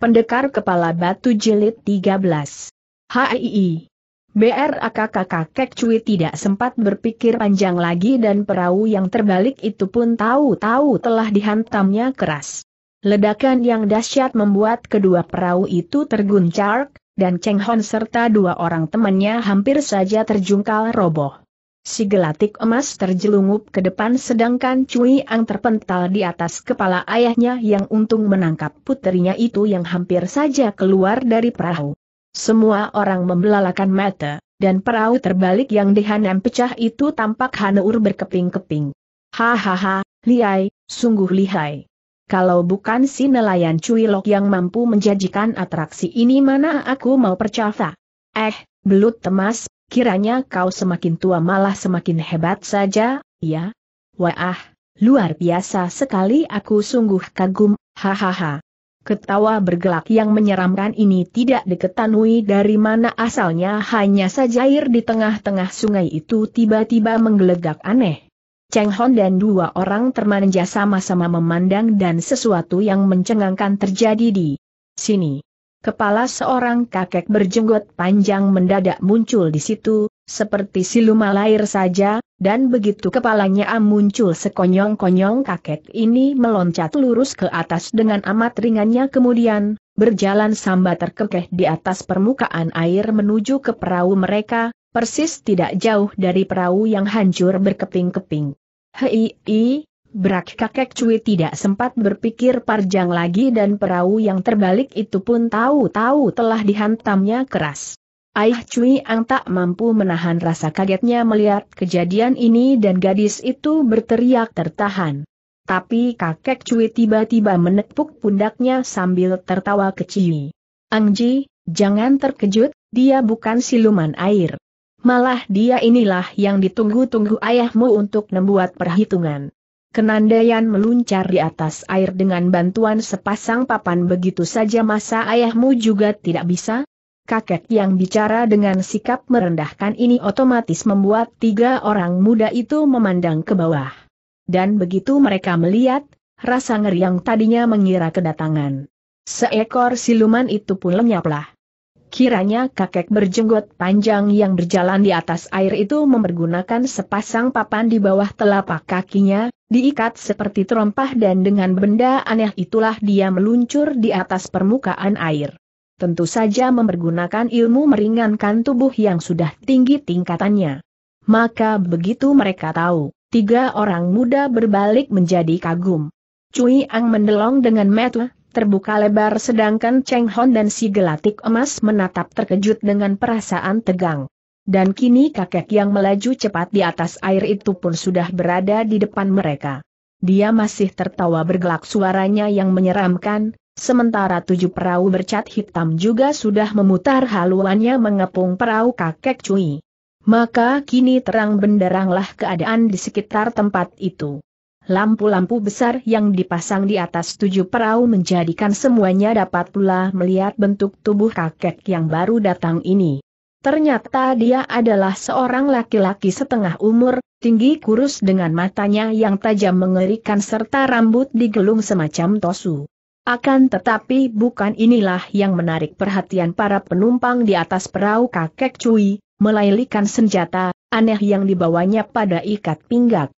Pendekar Kepala Batu Jilid 13. HII. BR kakak kakek Cui tidak sempat berpikir panjang lagi dan perahu yang terbalik itu pun tahu-tahu telah dihantamnya keras. Ledakan yang dahsyat membuat kedua perahu itu terguncang, dan Cheng Hon serta dua orang temannya hampir saja terjungkal roboh. Si gelatik emas terjelungup ke depan sedangkan Cui Ang terpental di atas kepala ayahnya yang untung menangkap putrinya itu yang hampir saja keluar dari perahu. Semua orang membelalakan mata, dan perahu terbalik yang dihanam pecah itu tampak Hanur berkeping-keping. Hahaha, lihai, sungguh lihai. Kalau bukan si nelayan Cui Lok yang mampu menjanjikan atraksi ini mana aku mau percaya. Eh, belut temas, Kiranya kau semakin tua malah semakin hebat saja, ya? Wah, luar biasa sekali aku sungguh kagum, hahaha. Ketawa bergelak yang menyeramkan ini tidak diketahui dari mana asalnya hanya saja air di tengah-tengah sungai itu tiba-tiba menggelegak aneh. Cheng Hon dan dua orang termanja sama-sama memandang dan sesuatu yang mencengangkan terjadi di sini. Kepala seorang kakek berjenggot panjang mendadak muncul di situ, seperti siluman lair saja, dan begitu kepalanya muncul sekonyong-konyong kakek ini meloncat lurus ke atas dengan amat ringannya kemudian, berjalan sambat terkekeh di atas permukaan air menuju ke perahu mereka, persis tidak jauh dari perahu yang hancur berkeping-keping. Hei, Berak kakek cuy tidak sempat berpikir parjang lagi dan perahu yang terbalik itu pun tahu-tahu telah dihantamnya keras. Ayah Cui Ang tak mampu menahan rasa kagetnya melihat kejadian ini dan gadis itu berteriak tertahan. Tapi kakek Cui tiba-tiba menepuk pundaknya sambil tertawa kecil. Angji, jangan terkejut, dia bukan siluman air. Malah dia inilah yang ditunggu-tunggu ayahmu untuk membuat perhitungan. Kenandayan meluncar di atas air dengan bantuan sepasang papan begitu saja masa ayahmu juga tidak bisa? Kakek yang bicara dengan sikap merendahkan ini otomatis membuat tiga orang muda itu memandang ke bawah. Dan begitu mereka melihat, rasa ngeri yang tadinya mengira kedatangan. Seekor siluman itu pun lenyaplah. Kiranya kakek berjenggot panjang yang berjalan di atas air itu mempergunakan sepasang papan di bawah telapak kakinya, diikat seperti terompah dan dengan benda aneh itulah dia meluncur di atas permukaan air. Tentu saja mempergunakan ilmu meringankan tubuh yang sudah tinggi tingkatannya. Maka begitu mereka tahu, tiga orang muda berbalik menjadi kagum. Cui Ang mendelong dengan metu, terbuka lebar sedangkan Cheng Hon dan si gelatik emas menatap terkejut dengan perasaan tegang. Dan kini kakek yang melaju cepat di atas air itu pun sudah berada di depan mereka. Dia masih tertawa bergelak suaranya yang menyeramkan, sementara tujuh perahu bercat hitam juga sudah memutar haluannya mengepung perahu kakek Cui. Maka kini terang benderanglah keadaan di sekitar tempat itu lampu-lampu besar yang dipasang di atas tujuh perahu menjadikan semuanya dapat pula melihat bentuk tubuh kakek yang baru datang ini. Ternyata dia adalah seorang laki-laki setengah umur, tinggi kurus dengan matanya yang tajam mengerikan serta rambut digelung semacam tosu. Akan tetapi bukan inilah yang menarik perhatian para penumpang di atas perahu kakek Cui, melailikan senjata, aneh yang dibawanya pada ikat pinggat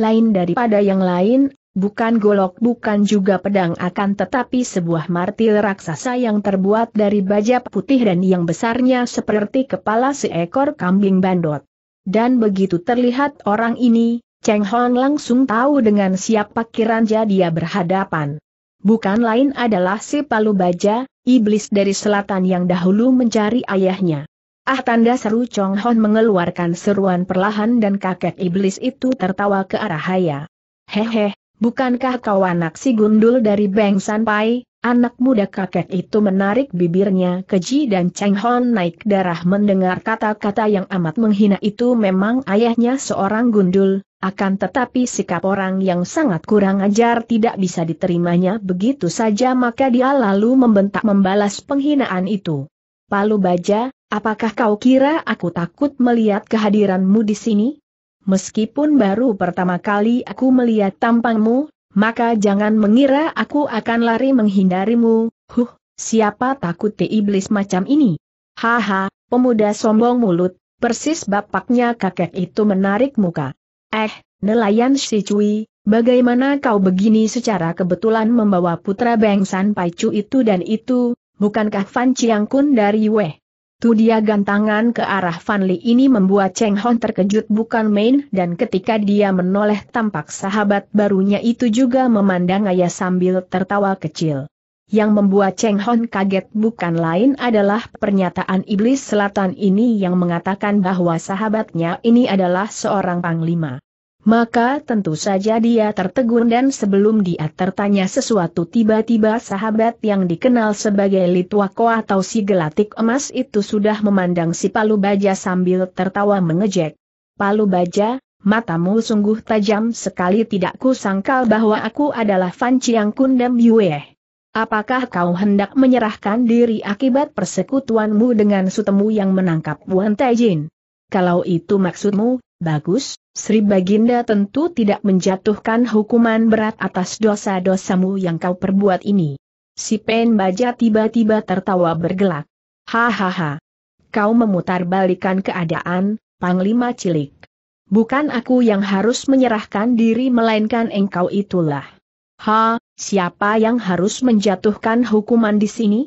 lain daripada yang lain, bukan golok bukan juga pedang akan tetapi sebuah martil raksasa yang terbuat dari baja putih dan yang besarnya seperti kepala seekor kambing bandot. Dan begitu terlihat orang ini, Cheng Hon langsung tahu dengan siapa kiranja dia berhadapan. Bukan lain adalah si Palu Baja, iblis dari selatan yang dahulu mencari ayahnya. Ah tanda seru Chong Hon mengeluarkan seruan perlahan dan kakek iblis itu tertawa ke arah Haya. Hehe, bukankah kau anak si gundul dari Beng San Anak muda kakek itu menarik bibirnya keji dan Cheng Hon naik darah mendengar kata-kata yang amat menghina itu memang ayahnya seorang gundul, akan tetapi sikap orang yang sangat kurang ajar tidak bisa diterimanya begitu saja maka dia lalu membentak membalas penghinaan itu. Palu baja, Apakah kau kira aku takut melihat kehadiranmu di sini? Meskipun baru pertama kali aku melihat tampangmu, maka jangan mengira aku akan lari menghindarimu. Huh, siapa takut di iblis macam ini? Haha, pemuda sombong mulut, persis bapaknya kakek itu menarik muka. Eh, nelayan si cuy, bagaimana kau begini secara kebetulan membawa putra bengsan pacu itu dan itu, bukankah Fan Chiang Kun dari Weh? Tudia dia gantangan ke arah Fan Li ini membuat Cheng Hon terkejut bukan main dan ketika dia menoleh tampak sahabat barunya itu juga memandang ayah sambil tertawa kecil. Yang membuat Cheng Hon kaget bukan lain adalah pernyataan iblis selatan ini yang mengatakan bahwa sahabatnya ini adalah seorang panglima maka tentu saja dia tertegun dan sebelum dia tertanya sesuatu tiba-tiba sahabat yang dikenal sebagai Litwako atau si gelatik emas itu sudah memandang si Palu Baja sambil tertawa mengejek. Palu Baja, matamu sungguh tajam sekali tidak kusangkal bahwa aku adalah Fan Chiang Kundam Yue. Apakah kau hendak menyerahkan diri akibat persekutuanmu dengan sutemu yang menangkap Wan Taijin? Kalau itu maksudmu, Bagus, Sri Baginda tentu tidak menjatuhkan hukuman berat atas dosa-dosamu yang kau perbuat ini. Si Pen Baja tiba-tiba tertawa bergelak. Hahaha. Kau memutarbalikan keadaan, Panglima Cilik. Bukan aku yang harus menyerahkan diri melainkan engkau itulah. Ha, siapa yang harus menjatuhkan hukuman di sini?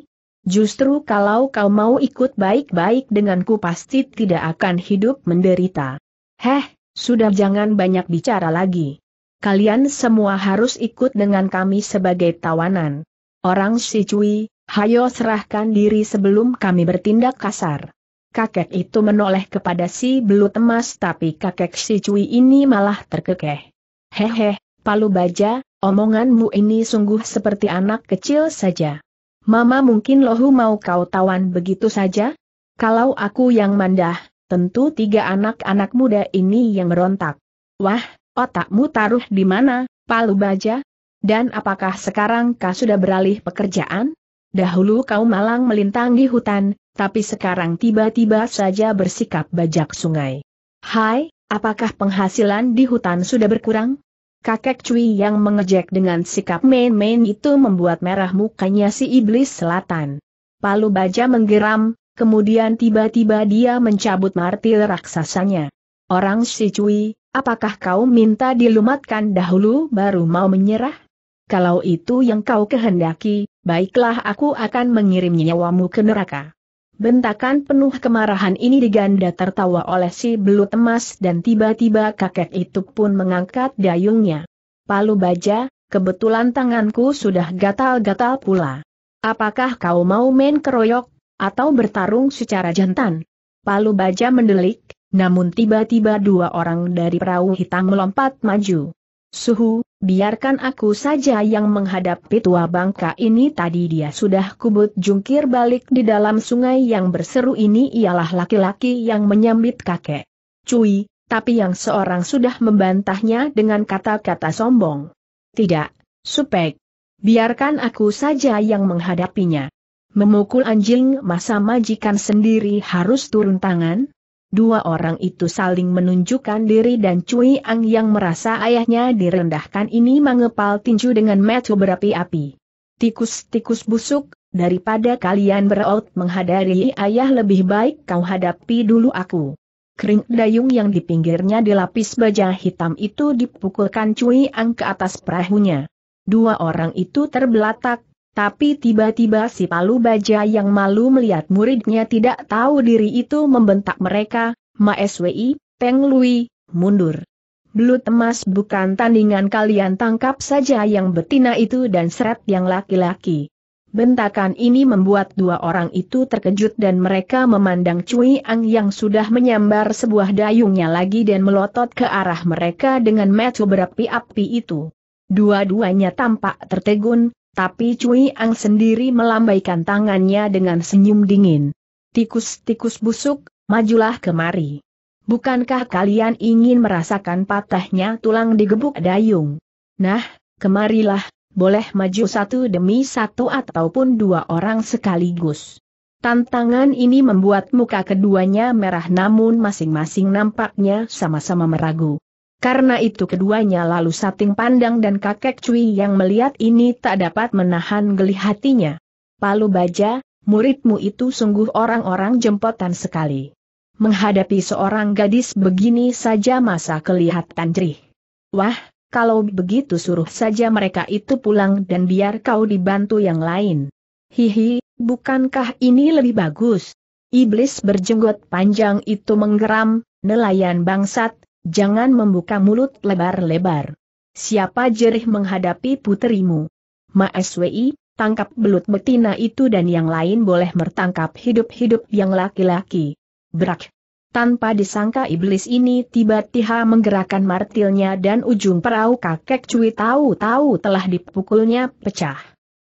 Justru kalau kau mau ikut baik-baik denganku pasti tidak akan hidup menderita. Heh, sudah jangan banyak bicara lagi. Kalian semua harus ikut dengan kami sebagai tawanan. Orang si cuy, hayo serahkan diri sebelum kami bertindak kasar. Kakek itu menoleh kepada si belut emas tapi kakek si cuy ini malah terkekeh. Hehe, palu baja, omonganmu ini sungguh seperti anak kecil saja. Mama mungkin lohu mau kau tawan begitu saja? Kalau aku yang mandah, Tentu tiga anak-anak muda ini yang merontak. Wah, otakmu taruh di mana, palu baja? Dan apakah sekarang kau sudah beralih pekerjaan? Dahulu kau malang melintangi hutan, tapi sekarang tiba-tiba saja bersikap bajak sungai. Hai, apakah penghasilan di hutan sudah berkurang? Kakek Cui yang mengejek dengan sikap main-main itu membuat merah mukanya si iblis selatan. Palu baja menggeram, Kemudian tiba-tiba dia mencabut martil raksasanya. Orang si Cui, apakah kau minta dilumatkan dahulu baru mau menyerah? Kalau itu yang kau kehendaki, baiklah aku akan mengirim nyawamu ke neraka. Bentakan penuh kemarahan ini diganda tertawa oleh si belut emas dan tiba-tiba kakek itu pun mengangkat dayungnya. Palu baja, kebetulan tanganku sudah gatal-gatal pula. Apakah kau mau main keroyok? atau bertarung secara jantan. Palu baja mendelik, namun tiba-tiba dua orang dari perahu hitam melompat maju. Suhu, biarkan aku saja yang menghadapi tua bangka ini tadi dia sudah kubut jungkir balik di dalam sungai yang berseru ini ialah laki-laki yang menyambit kakek. Cui, tapi yang seorang sudah membantahnya dengan kata-kata sombong. Tidak, supek. Biarkan aku saja yang menghadapinya. Memukul anjing masa majikan sendiri harus turun tangan? Dua orang itu saling menunjukkan diri dan Cui Ang yang merasa ayahnya direndahkan ini mengepal tinju dengan metu berapi-api. Tikus-tikus busuk, daripada kalian beraut menghadari ayah lebih baik kau hadapi dulu aku. Kering dayung yang di pinggirnya dilapis baja hitam itu dipukulkan Cui Ang ke atas perahunya. Dua orang itu terbelatak, tapi tiba-tiba si Palu Baja yang malu melihat muridnya tidak tahu diri itu membentak mereka, Ma SWI, Peng Lui, mundur. Belut emas bukan tandingan kalian tangkap saja yang betina itu dan seret yang laki-laki. Bentakan ini membuat dua orang itu terkejut dan mereka memandang Cui Ang yang sudah menyambar sebuah dayungnya lagi dan melotot ke arah mereka dengan metu berapi-api itu. Dua-duanya tampak tertegun, tapi Cui Ang sendiri melambaikan tangannya dengan senyum dingin. Tikus-tikus busuk, majulah kemari. Bukankah kalian ingin merasakan patahnya tulang di gebuk dayung? Nah, kemarilah, boleh maju satu demi satu ataupun dua orang sekaligus. Tantangan ini membuat muka keduanya merah namun masing-masing nampaknya sama-sama meragu. Karena itu keduanya lalu sating pandang dan kakek Cui yang melihat ini tak dapat menahan geli hatinya. Palu baja, muridmu itu sungguh orang-orang jempotan sekali. Menghadapi seorang gadis begini saja masa kelihatan jerih. Wah, kalau begitu suruh saja mereka itu pulang dan biar kau dibantu yang lain. Hihi, bukankah ini lebih bagus? Iblis berjenggot panjang itu menggeram, nelayan bangsat, Jangan membuka mulut lebar-lebar. Siapa jerih menghadapi puterimu? Ma SWI, tangkap belut betina itu dan yang lain boleh mertangkap hidup-hidup yang laki-laki. Brak. Tanpa disangka iblis ini tiba-tiba menggerakkan martilnya dan ujung perahu kakek cuy tahu-tahu telah dipukulnya pecah.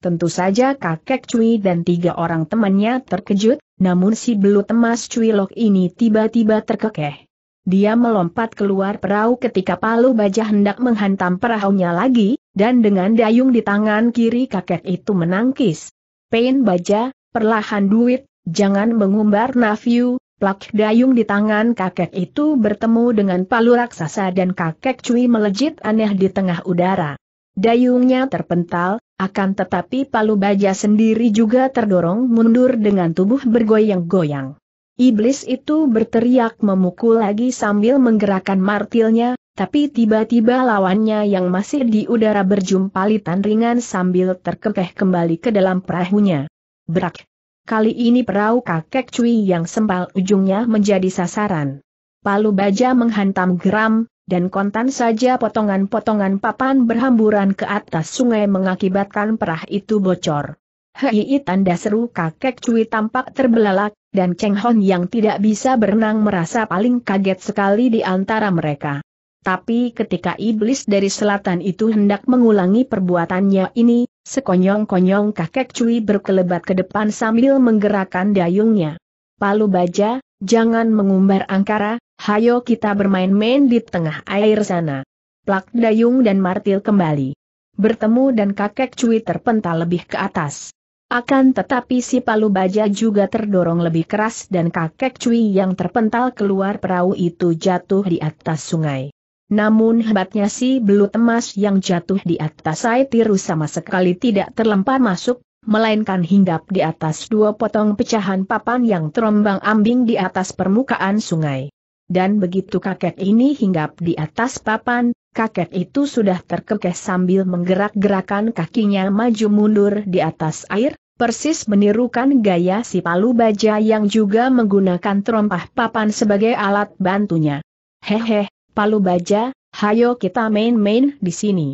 Tentu saja kakek cuy dan tiga orang temannya terkejut, namun si belut emas cui lok ini tiba-tiba terkekeh. Dia melompat keluar perahu ketika Palu Baja hendak menghantam perahunya lagi, dan dengan dayung di tangan kiri kakek itu menangkis. Pain Baja, perlahan duit, jangan mengumbar nafiu, plak dayung di tangan kakek itu bertemu dengan palu raksasa dan kakek cuy melejit aneh di tengah udara. Dayungnya terpental, akan tetapi palu baja sendiri juga terdorong mundur dengan tubuh bergoyang-goyang. Iblis itu berteriak memukul lagi sambil menggerakkan martilnya, tapi tiba-tiba lawannya yang masih di udara berjumpalitan ringan sambil terkekeh kembali ke dalam perahunya. Berak! Kali ini perahu kakek cuy yang sempal ujungnya menjadi sasaran. Palu baja menghantam geram, dan kontan saja potongan-potongan papan berhamburan ke atas sungai mengakibatkan perah itu bocor. Hei tanda seru kakek cuy tampak terbelalak, dan Cheng Hon yang tidak bisa berenang merasa paling kaget sekali di antara mereka. Tapi ketika iblis dari selatan itu hendak mengulangi perbuatannya ini, sekonyong-konyong kakek cuy berkelebat ke depan sambil menggerakkan dayungnya. Palu baja, jangan mengumbar angkara, hayo kita bermain-main di tengah air sana. Plak dayung dan martil kembali bertemu dan kakek cuy terpental lebih ke atas. Akan tetapi si palu baja juga terdorong lebih keras dan kakek cuy yang terpental keluar perahu itu jatuh di atas sungai. Namun hebatnya si belut emas yang jatuh di atas air tiru sama sekali tidak terlempar masuk, melainkan hinggap di atas dua potong pecahan papan yang terombang ambing di atas permukaan sungai. Dan begitu kakek ini hinggap di atas papan, kakek itu sudah terkekeh sambil menggerak-gerakan kakinya maju mundur di atas air, persis menirukan gaya si palu baja yang juga menggunakan terompah papan sebagai alat bantunya. Hehe, palu baja, hayo kita main-main di sini.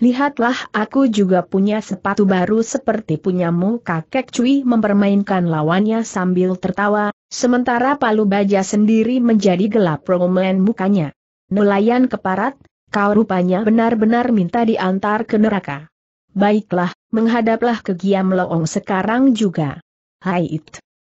Lihatlah aku juga punya sepatu baru seperti punyamu kakek cuy mempermainkan lawannya sambil tertawa, sementara palu baja sendiri menjadi gelap romen mukanya. Nelayan keparat, Kau rupanya benar-benar minta diantar ke neraka. Baiklah, menghadaplah ke Giam Loong sekarang juga. Hai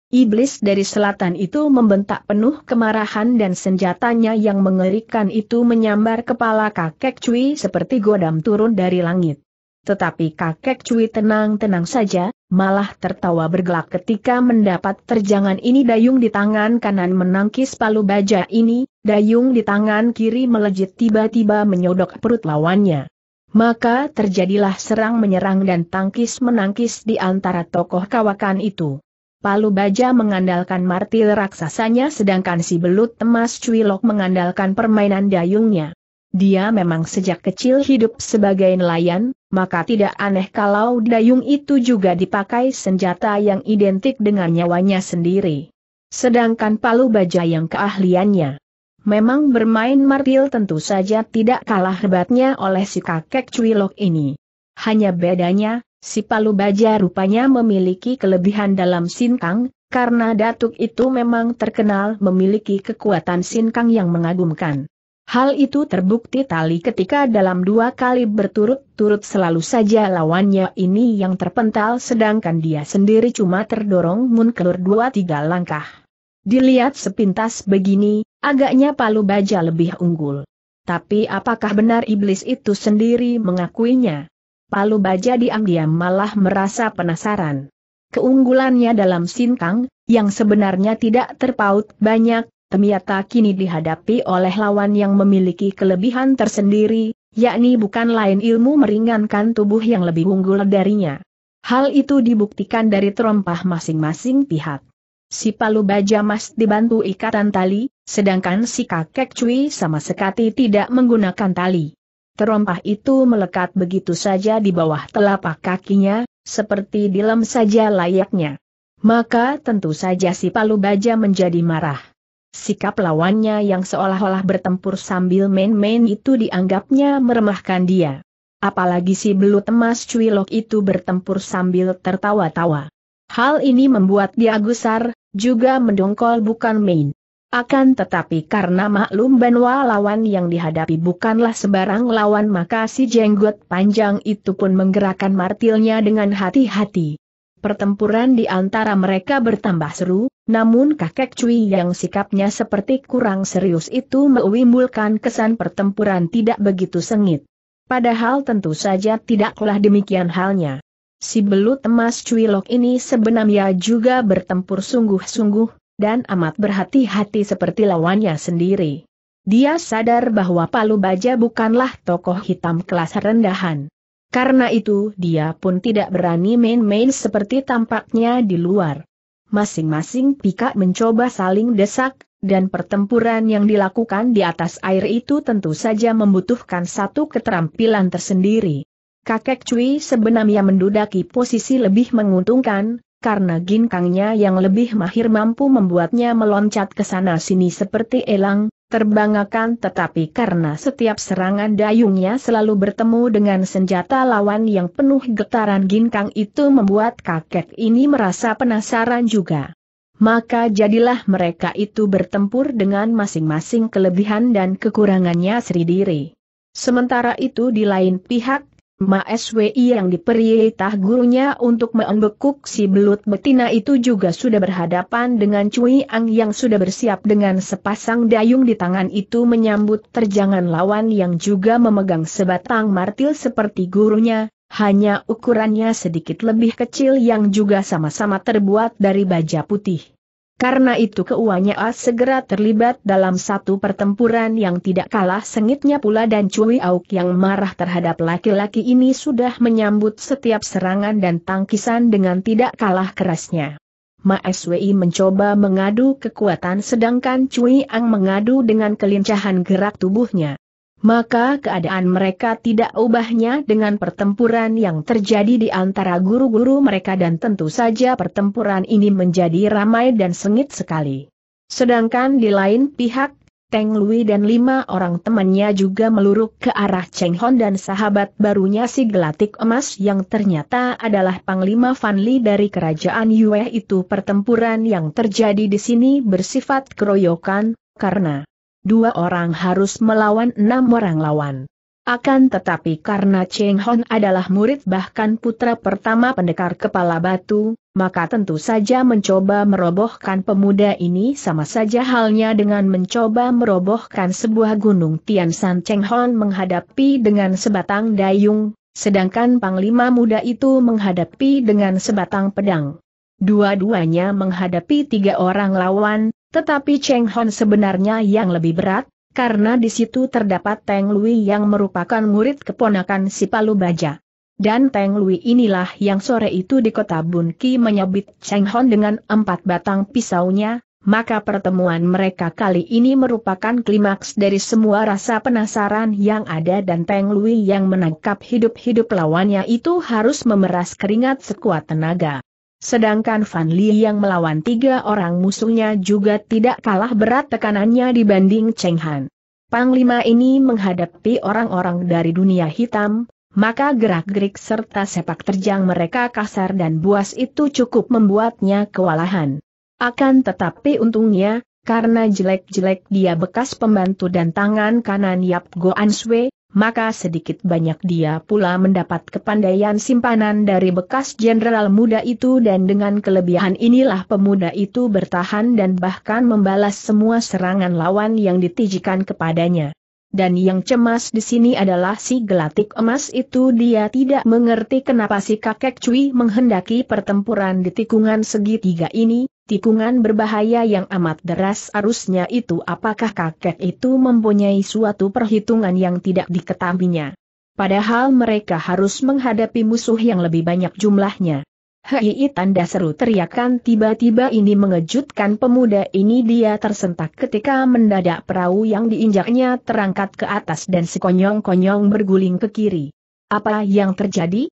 Iblis dari selatan itu membentak penuh kemarahan dan senjatanya yang mengerikan itu menyambar kepala kakek Cui seperti godam turun dari langit tetapi kakek Cui tenang-tenang saja, malah tertawa bergelak ketika mendapat terjangan ini dayung di tangan kanan menangkis palu baja ini, dayung di tangan kiri melejit tiba-tiba menyodok perut lawannya. Maka terjadilah serang menyerang dan tangkis menangkis di antara tokoh kawakan itu. Palu Baja mengandalkan martil raksasanya sedangkan si belut temas Cuilok mengandalkan permainan dayungnya. Dia memang sejak kecil hidup sebagai nelayan, maka tidak aneh kalau dayung itu juga dipakai senjata yang identik dengan nyawanya sendiri. Sedangkan palu baja yang keahliannya memang bermain martil tentu saja tidak kalah hebatnya oleh si kakek cuilok ini. Hanya bedanya, si palu baja rupanya memiliki kelebihan dalam sinkang, karena datuk itu memang terkenal memiliki kekuatan sinkang yang mengagumkan. Hal itu terbukti tali ketika dalam dua kali berturut-turut selalu saja lawannya ini yang terpental sedangkan dia sendiri cuma terdorong munkelur dua tiga langkah. Dilihat sepintas begini, agaknya palu baja lebih unggul. Tapi apakah benar iblis itu sendiri mengakuinya? Palu baja diam-diam malah merasa penasaran. Keunggulannya dalam sinkang, yang sebenarnya tidak terpaut banyak, Temiata kini dihadapi oleh lawan yang memiliki kelebihan tersendiri, yakni bukan lain ilmu meringankan tubuh yang lebih unggul darinya. Hal itu dibuktikan dari terompah masing-masing pihak. Si Palu Baja Mas dibantu ikatan tali, sedangkan si kakek cuy sama sekali tidak menggunakan tali. Terompah itu melekat begitu saja di bawah telapak kakinya, seperti dilem saja layaknya. Maka tentu saja si Palu Baja menjadi marah. Sikap lawannya yang seolah-olah bertempur sambil main-main itu dianggapnya meremahkan dia. Apalagi si belut emas cuilok itu bertempur sambil tertawa-tawa. Hal ini membuat dia gusar, juga mendongkol bukan main. Akan tetapi karena maklum benwa lawan yang dihadapi bukanlah sebarang lawan maka si jenggot panjang itu pun menggerakkan martilnya dengan hati-hati. Pertempuran di antara mereka bertambah seru, namun kakek Cui yang sikapnya seperti kurang serius itu mewimbulkan kesan pertempuran tidak begitu sengit. Padahal tentu saja tidaklah demikian halnya. Si belut emas Cui Lok ini sebenarnya juga bertempur sungguh-sungguh, dan amat berhati-hati seperti lawannya sendiri. Dia sadar bahwa Palu Baja bukanlah tokoh hitam kelas rendahan. Karena itu dia pun tidak berani main-main seperti tampaknya di luar. Masing-masing pika mencoba saling desak, dan pertempuran yang dilakukan di atas air itu tentu saja membutuhkan satu keterampilan tersendiri. Kakek Cui sebenarnya mendudaki posisi lebih menguntungkan, karena ginkangnya yang lebih mahir mampu membuatnya meloncat ke sana sini seperti elang, terbangakan tetapi karena setiap serangan dayungnya selalu bertemu dengan senjata lawan yang penuh getaran ginkang itu membuat kakek ini merasa penasaran juga. Maka jadilah mereka itu bertempur dengan masing-masing kelebihan dan kekurangannya sendiri. Sementara itu di lain pihak, Ma SWI yang diperintah gurunya untuk membekuk si belut betina itu juga sudah berhadapan dengan Cui Ang yang sudah bersiap dengan sepasang dayung di tangan itu menyambut terjangan lawan yang juga memegang sebatang martil seperti gurunya, hanya ukurannya sedikit lebih kecil yang juga sama-sama terbuat dari baja putih. Karena itu keuanya A segera terlibat dalam satu pertempuran yang tidak kalah sengitnya pula dan Cui Auk yang marah terhadap laki-laki ini sudah menyambut setiap serangan dan tangkisan dengan tidak kalah kerasnya. Ma Swi mencoba mengadu kekuatan sedangkan Cui Ang mengadu dengan kelincahan gerak tubuhnya maka keadaan mereka tidak ubahnya dengan pertempuran yang terjadi di antara guru-guru mereka dan tentu saja pertempuran ini menjadi ramai dan sengit sekali. Sedangkan di lain pihak, Teng Lui dan lima orang temannya juga meluruk ke arah Cheng Hon dan sahabat barunya si gelatik emas yang ternyata adalah Panglima Fan Li dari kerajaan Yue itu pertempuran yang terjadi di sini bersifat keroyokan, karena dua orang harus melawan enam orang lawan. Akan tetapi karena Cheng Hon adalah murid bahkan putra pertama pendekar kepala batu, maka tentu saja mencoba merobohkan pemuda ini sama saja halnya dengan mencoba merobohkan sebuah gunung Tian San Cheng Hon menghadapi dengan sebatang dayung, sedangkan panglima muda itu menghadapi dengan sebatang pedang. Dua-duanya menghadapi tiga orang lawan, tetapi Cheng Hon sebenarnya yang lebih berat, karena di situ terdapat Teng Lui yang merupakan murid keponakan si Palu Baja. Dan Teng Lui inilah yang sore itu di kota Bunki menyabit Cheng Hon dengan empat batang pisaunya, maka pertemuan mereka kali ini merupakan klimaks dari semua rasa penasaran yang ada dan Teng Lui yang menangkap hidup-hidup lawannya itu harus memeras keringat sekuat tenaga. Sedangkan Fan Li yang melawan tiga orang musuhnya juga tidak kalah berat tekanannya dibanding Cheng Han. Panglima ini menghadapi orang-orang dari dunia hitam, maka gerak-gerik serta sepak terjang mereka kasar dan buas itu cukup membuatnya kewalahan. Akan tetapi untungnya, karena jelek-jelek dia bekas pembantu dan tangan kanan Yap Goan Answe, maka sedikit banyak dia pula mendapat kepandaian simpanan dari bekas jenderal muda itu dan dengan kelebihan inilah pemuda itu bertahan dan bahkan membalas semua serangan lawan yang ditijikan kepadanya dan yang cemas di sini adalah si gelatik emas itu dia tidak mengerti kenapa si kakek Cui menghendaki pertempuran di tikungan segitiga ini, tikungan berbahaya yang amat deras arusnya itu apakah kakek itu mempunyai suatu perhitungan yang tidak diketahuinya. Padahal mereka harus menghadapi musuh yang lebih banyak jumlahnya. Hei tanda seru teriakan tiba-tiba ini mengejutkan pemuda ini dia tersentak ketika mendadak perahu yang diinjaknya terangkat ke atas dan sekonyong-konyong berguling ke kiri. Apa yang terjadi?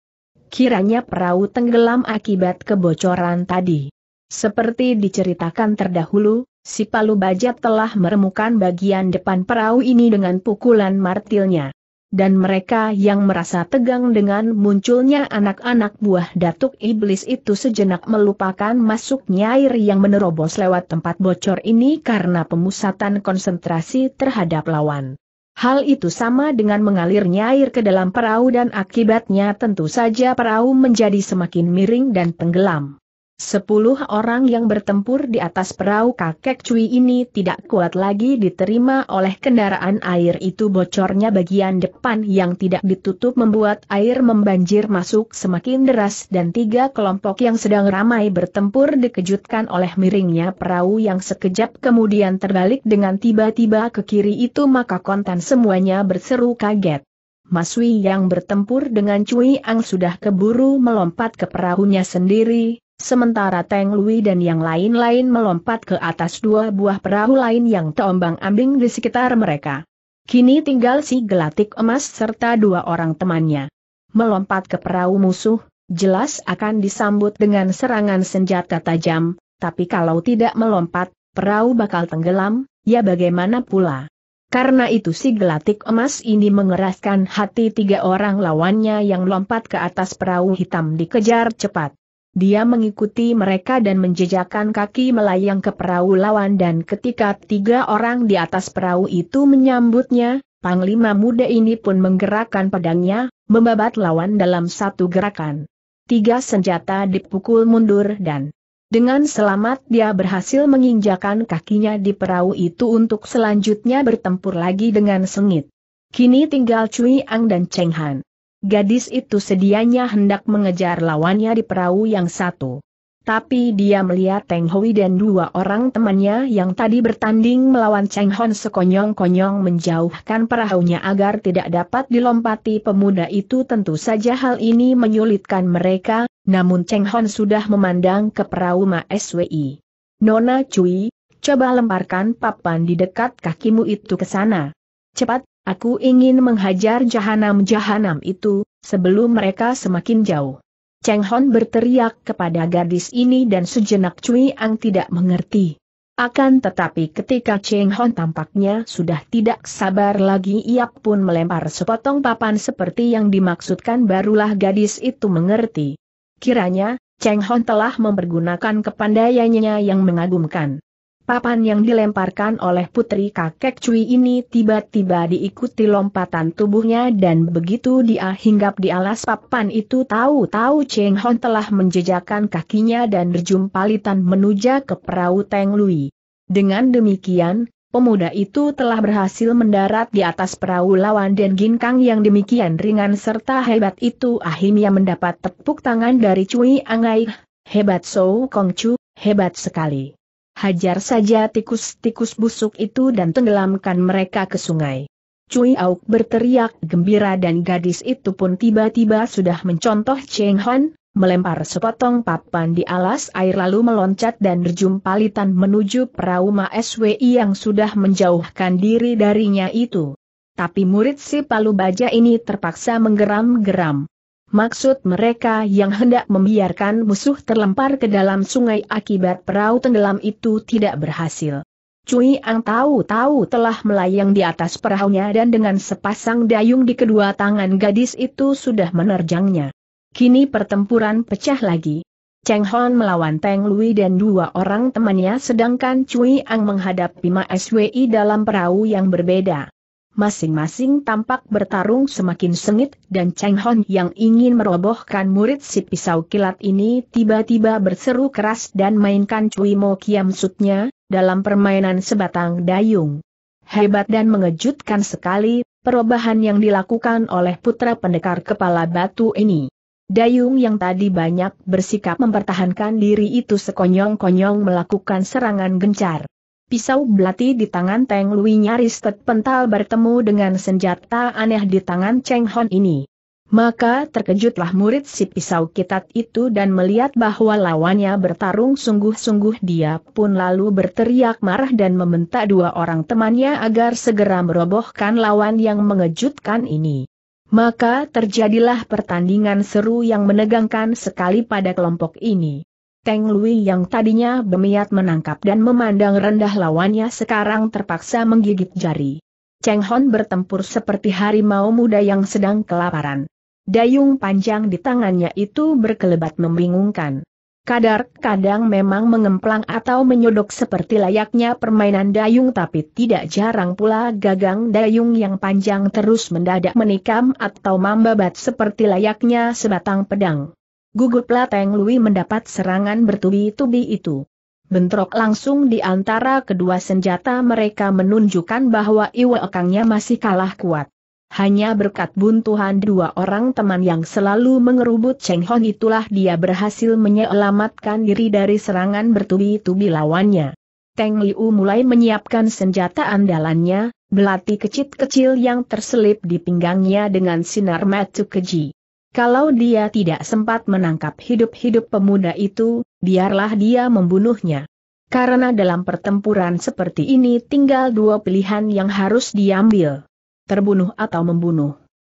Kiranya perahu tenggelam akibat kebocoran tadi. Seperti diceritakan terdahulu, si palu baja telah meremukan bagian depan perahu ini dengan pukulan martilnya dan mereka yang merasa tegang dengan munculnya anak-anak buah Datuk Iblis itu sejenak melupakan masuknya air yang menerobos lewat tempat bocor ini karena pemusatan konsentrasi terhadap lawan. Hal itu sama dengan mengalirnya air ke dalam perahu dan akibatnya tentu saja perahu menjadi semakin miring dan tenggelam. Sepuluh orang yang bertempur di atas perahu kakek Cui ini tidak kuat lagi diterima oleh kendaraan air itu bocornya bagian depan yang tidak ditutup membuat air membanjir masuk semakin deras dan tiga kelompok yang sedang ramai bertempur dikejutkan oleh miringnya perahu yang sekejap kemudian terbalik dengan tiba-tiba ke kiri itu maka kontan semuanya berseru kaget. Maswi yang bertempur dengan Cui Ang sudah keburu melompat ke perahunya sendiri, Sementara Teng Lui dan yang lain-lain melompat ke atas dua buah perahu lain yang terombang-ambing di sekitar mereka. Kini tinggal si gelatik emas serta dua orang temannya. Melompat ke perahu musuh, jelas akan disambut dengan serangan senjata tajam, tapi kalau tidak melompat, perahu bakal tenggelam, ya bagaimana pula. Karena itu si gelatik emas ini mengeraskan hati tiga orang lawannya yang lompat ke atas perahu hitam dikejar cepat. Dia mengikuti mereka dan menjejakkan kaki melayang ke perahu lawan dan ketika tiga orang di atas perahu itu menyambutnya, Panglima muda ini pun menggerakkan pedangnya, membabat lawan dalam satu gerakan. Tiga senjata dipukul mundur dan dengan selamat dia berhasil menginjakan kakinya di perahu itu untuk selanjutnya bertempur lagi dengan sengit. Kini tinggal Cui Ang dan Cheng Han. Gadis itu sedianya hendak mengejar lawannya di perahu yang satu. Tapi dia melihat Teng Hui dan dua orang temannya yang tadi bertanding melawan Cheng Hon sekonyong-konyong menjauhkan perahunya agar tidak dapat dilompati pemuda itu tentu saja hal ini menyulitkan mereka, namun Cheng Hon sudah memandang ke perahu Ma SWI. Nona Cui, coba lemparkan papan di dekat kakimu itu ke sana. Cepat, Aku ingin menghajar jahanam-jahanam itu, sebelum mereka semakin jauh. Cheng Hon berteriak kepada gadis ini dan sejenak Cui Ang tidak mengerti. Akan tetapi ketika Cheng Hon tampaknya sudah tidak sabar lagi ia pun melempar sepotong papan seperti yang dimaksudkan barulah gadis itu mengerti. Kiranya, Cheng Hon telah mempergunakan kepandaiannya yang mengagumkan. Papan yang dilemparkan oleh putri kakek Cui ini tiba-tiba diikuti lompatan tubuhnya dan begitu dia hinggap di alas papan itu tahu-tahu Cheng Hon telah menjejakkan kakinya dan berjumpalitan menuju ke perahu Teng Lui. Dengan demikian, pemuda itu telah berhasil mendarat di atas perahu lawan dan ginkang yang demikian ringan serta hebat itu akhirnya mendapat tepuk tangan dari Cui Angai. Hebat so, Kong Chu, hebat sekali hajar saja tikus-tikus busuk itu dan tenggelamkan mereka ke sungai. Cui Auk berteriak gembira dan gadis itu pun tiba-tiba sudah mencontoh Cheng Han, melempar sepotong papan di alas air lalu meloncat dan berjumpalitan menuju perahu Ma SWI yang sudah menjauhkan diri darinya itu. Tapi murid si Palu Baja ini terpaksa menggeram-geram. Maksud mereka yang hendak membiarkan musuh terlempar ke dalam sungai akibat perahu tenggelam itu tidak berhasil. Cui Ang tahu-tahu telah melayang di atas perahunya dan dengan sepasang dayung di kedua tangan gadis itu sudah menerjangnya. Kini pertempuran pecah lagi. Cheng Hon melawan Teng Lui dan dua orang temannya sedangkan Cui Ang menghadapi Ma Swi dalam perahu yang berbeda masing-masing tampak bertarung semakin sengit dan Cheng Hon yang ingin merobohkan murid si pisau kilat ini tiba-tiba berseru keras dan mainkan Cui Mo Kiam Sutnya, dalam permainan sebatang dayung. Hebat dan mengejutkan sekali, perubahan yang dilakukan oleh putra pendekar kepala batu ini. Dayung yang tadi banyak bersikap mempertahankan diri itu sekonyong-konyong melakukan serangan gencar. Pisau belati di tangan Teng Lui nyaris terpental bertemu dengan senjata aneh di tangan Cheng Hon ini. Maka terkejutlah murid si pisau kitat itu dan melihat bahwa lawannya bertarung sungguh-sungguh dia pun lalu berteriak marah dan membentak dua orang temannya agar segera merobohkan lawan yang mengejutkan ini. Maka terjadilah pertandingan seru yang menegangkan sekali pada kelompok ini. Teng Lui yang tadinya bemiat menangkap dan memandang rendah lawannya sekarang terpaksa menggigit jari. Cheng Hon bertempur seperti harimau muda yang sedang kelaparan. Dayung panjang di tangannya itu berkelebat membingungkan. Kadar-kadang memang mengemplang atau menyodok seperti layaknya permainan dayung tapi tidak jarang pula gagang dayung yang panjang terus mendadak menikam atau mambabat seperti layaknya sebatang pedang. Gugup, Lateng Lui mendapat serangan bertubi-tubi itu. Bentrok langsung di antara kedua senjata mereka menunjukkan bahwa Iwa Ekangnya masih kalah kuat. Hanya berkat buntuhan dua orang teman yang selalu mengerubut Cheng Hong itulah dia berhasil menyelamatkan diri dari serangan bertubi-tubi lawannya. Teng Liu mulai menyiapkan senjata andalannya, belati kecil-kecil yang terselip di pinggangnya dengan sinar matu keji. Kalau dia tidak sempat menangkap hidup-hidup pemuda itu, biarlah dia membunuhnya. Karena dalam pertempuran seperti ini tinggal dua pilihan yang harus diambil. Terbunuh atau membunuh.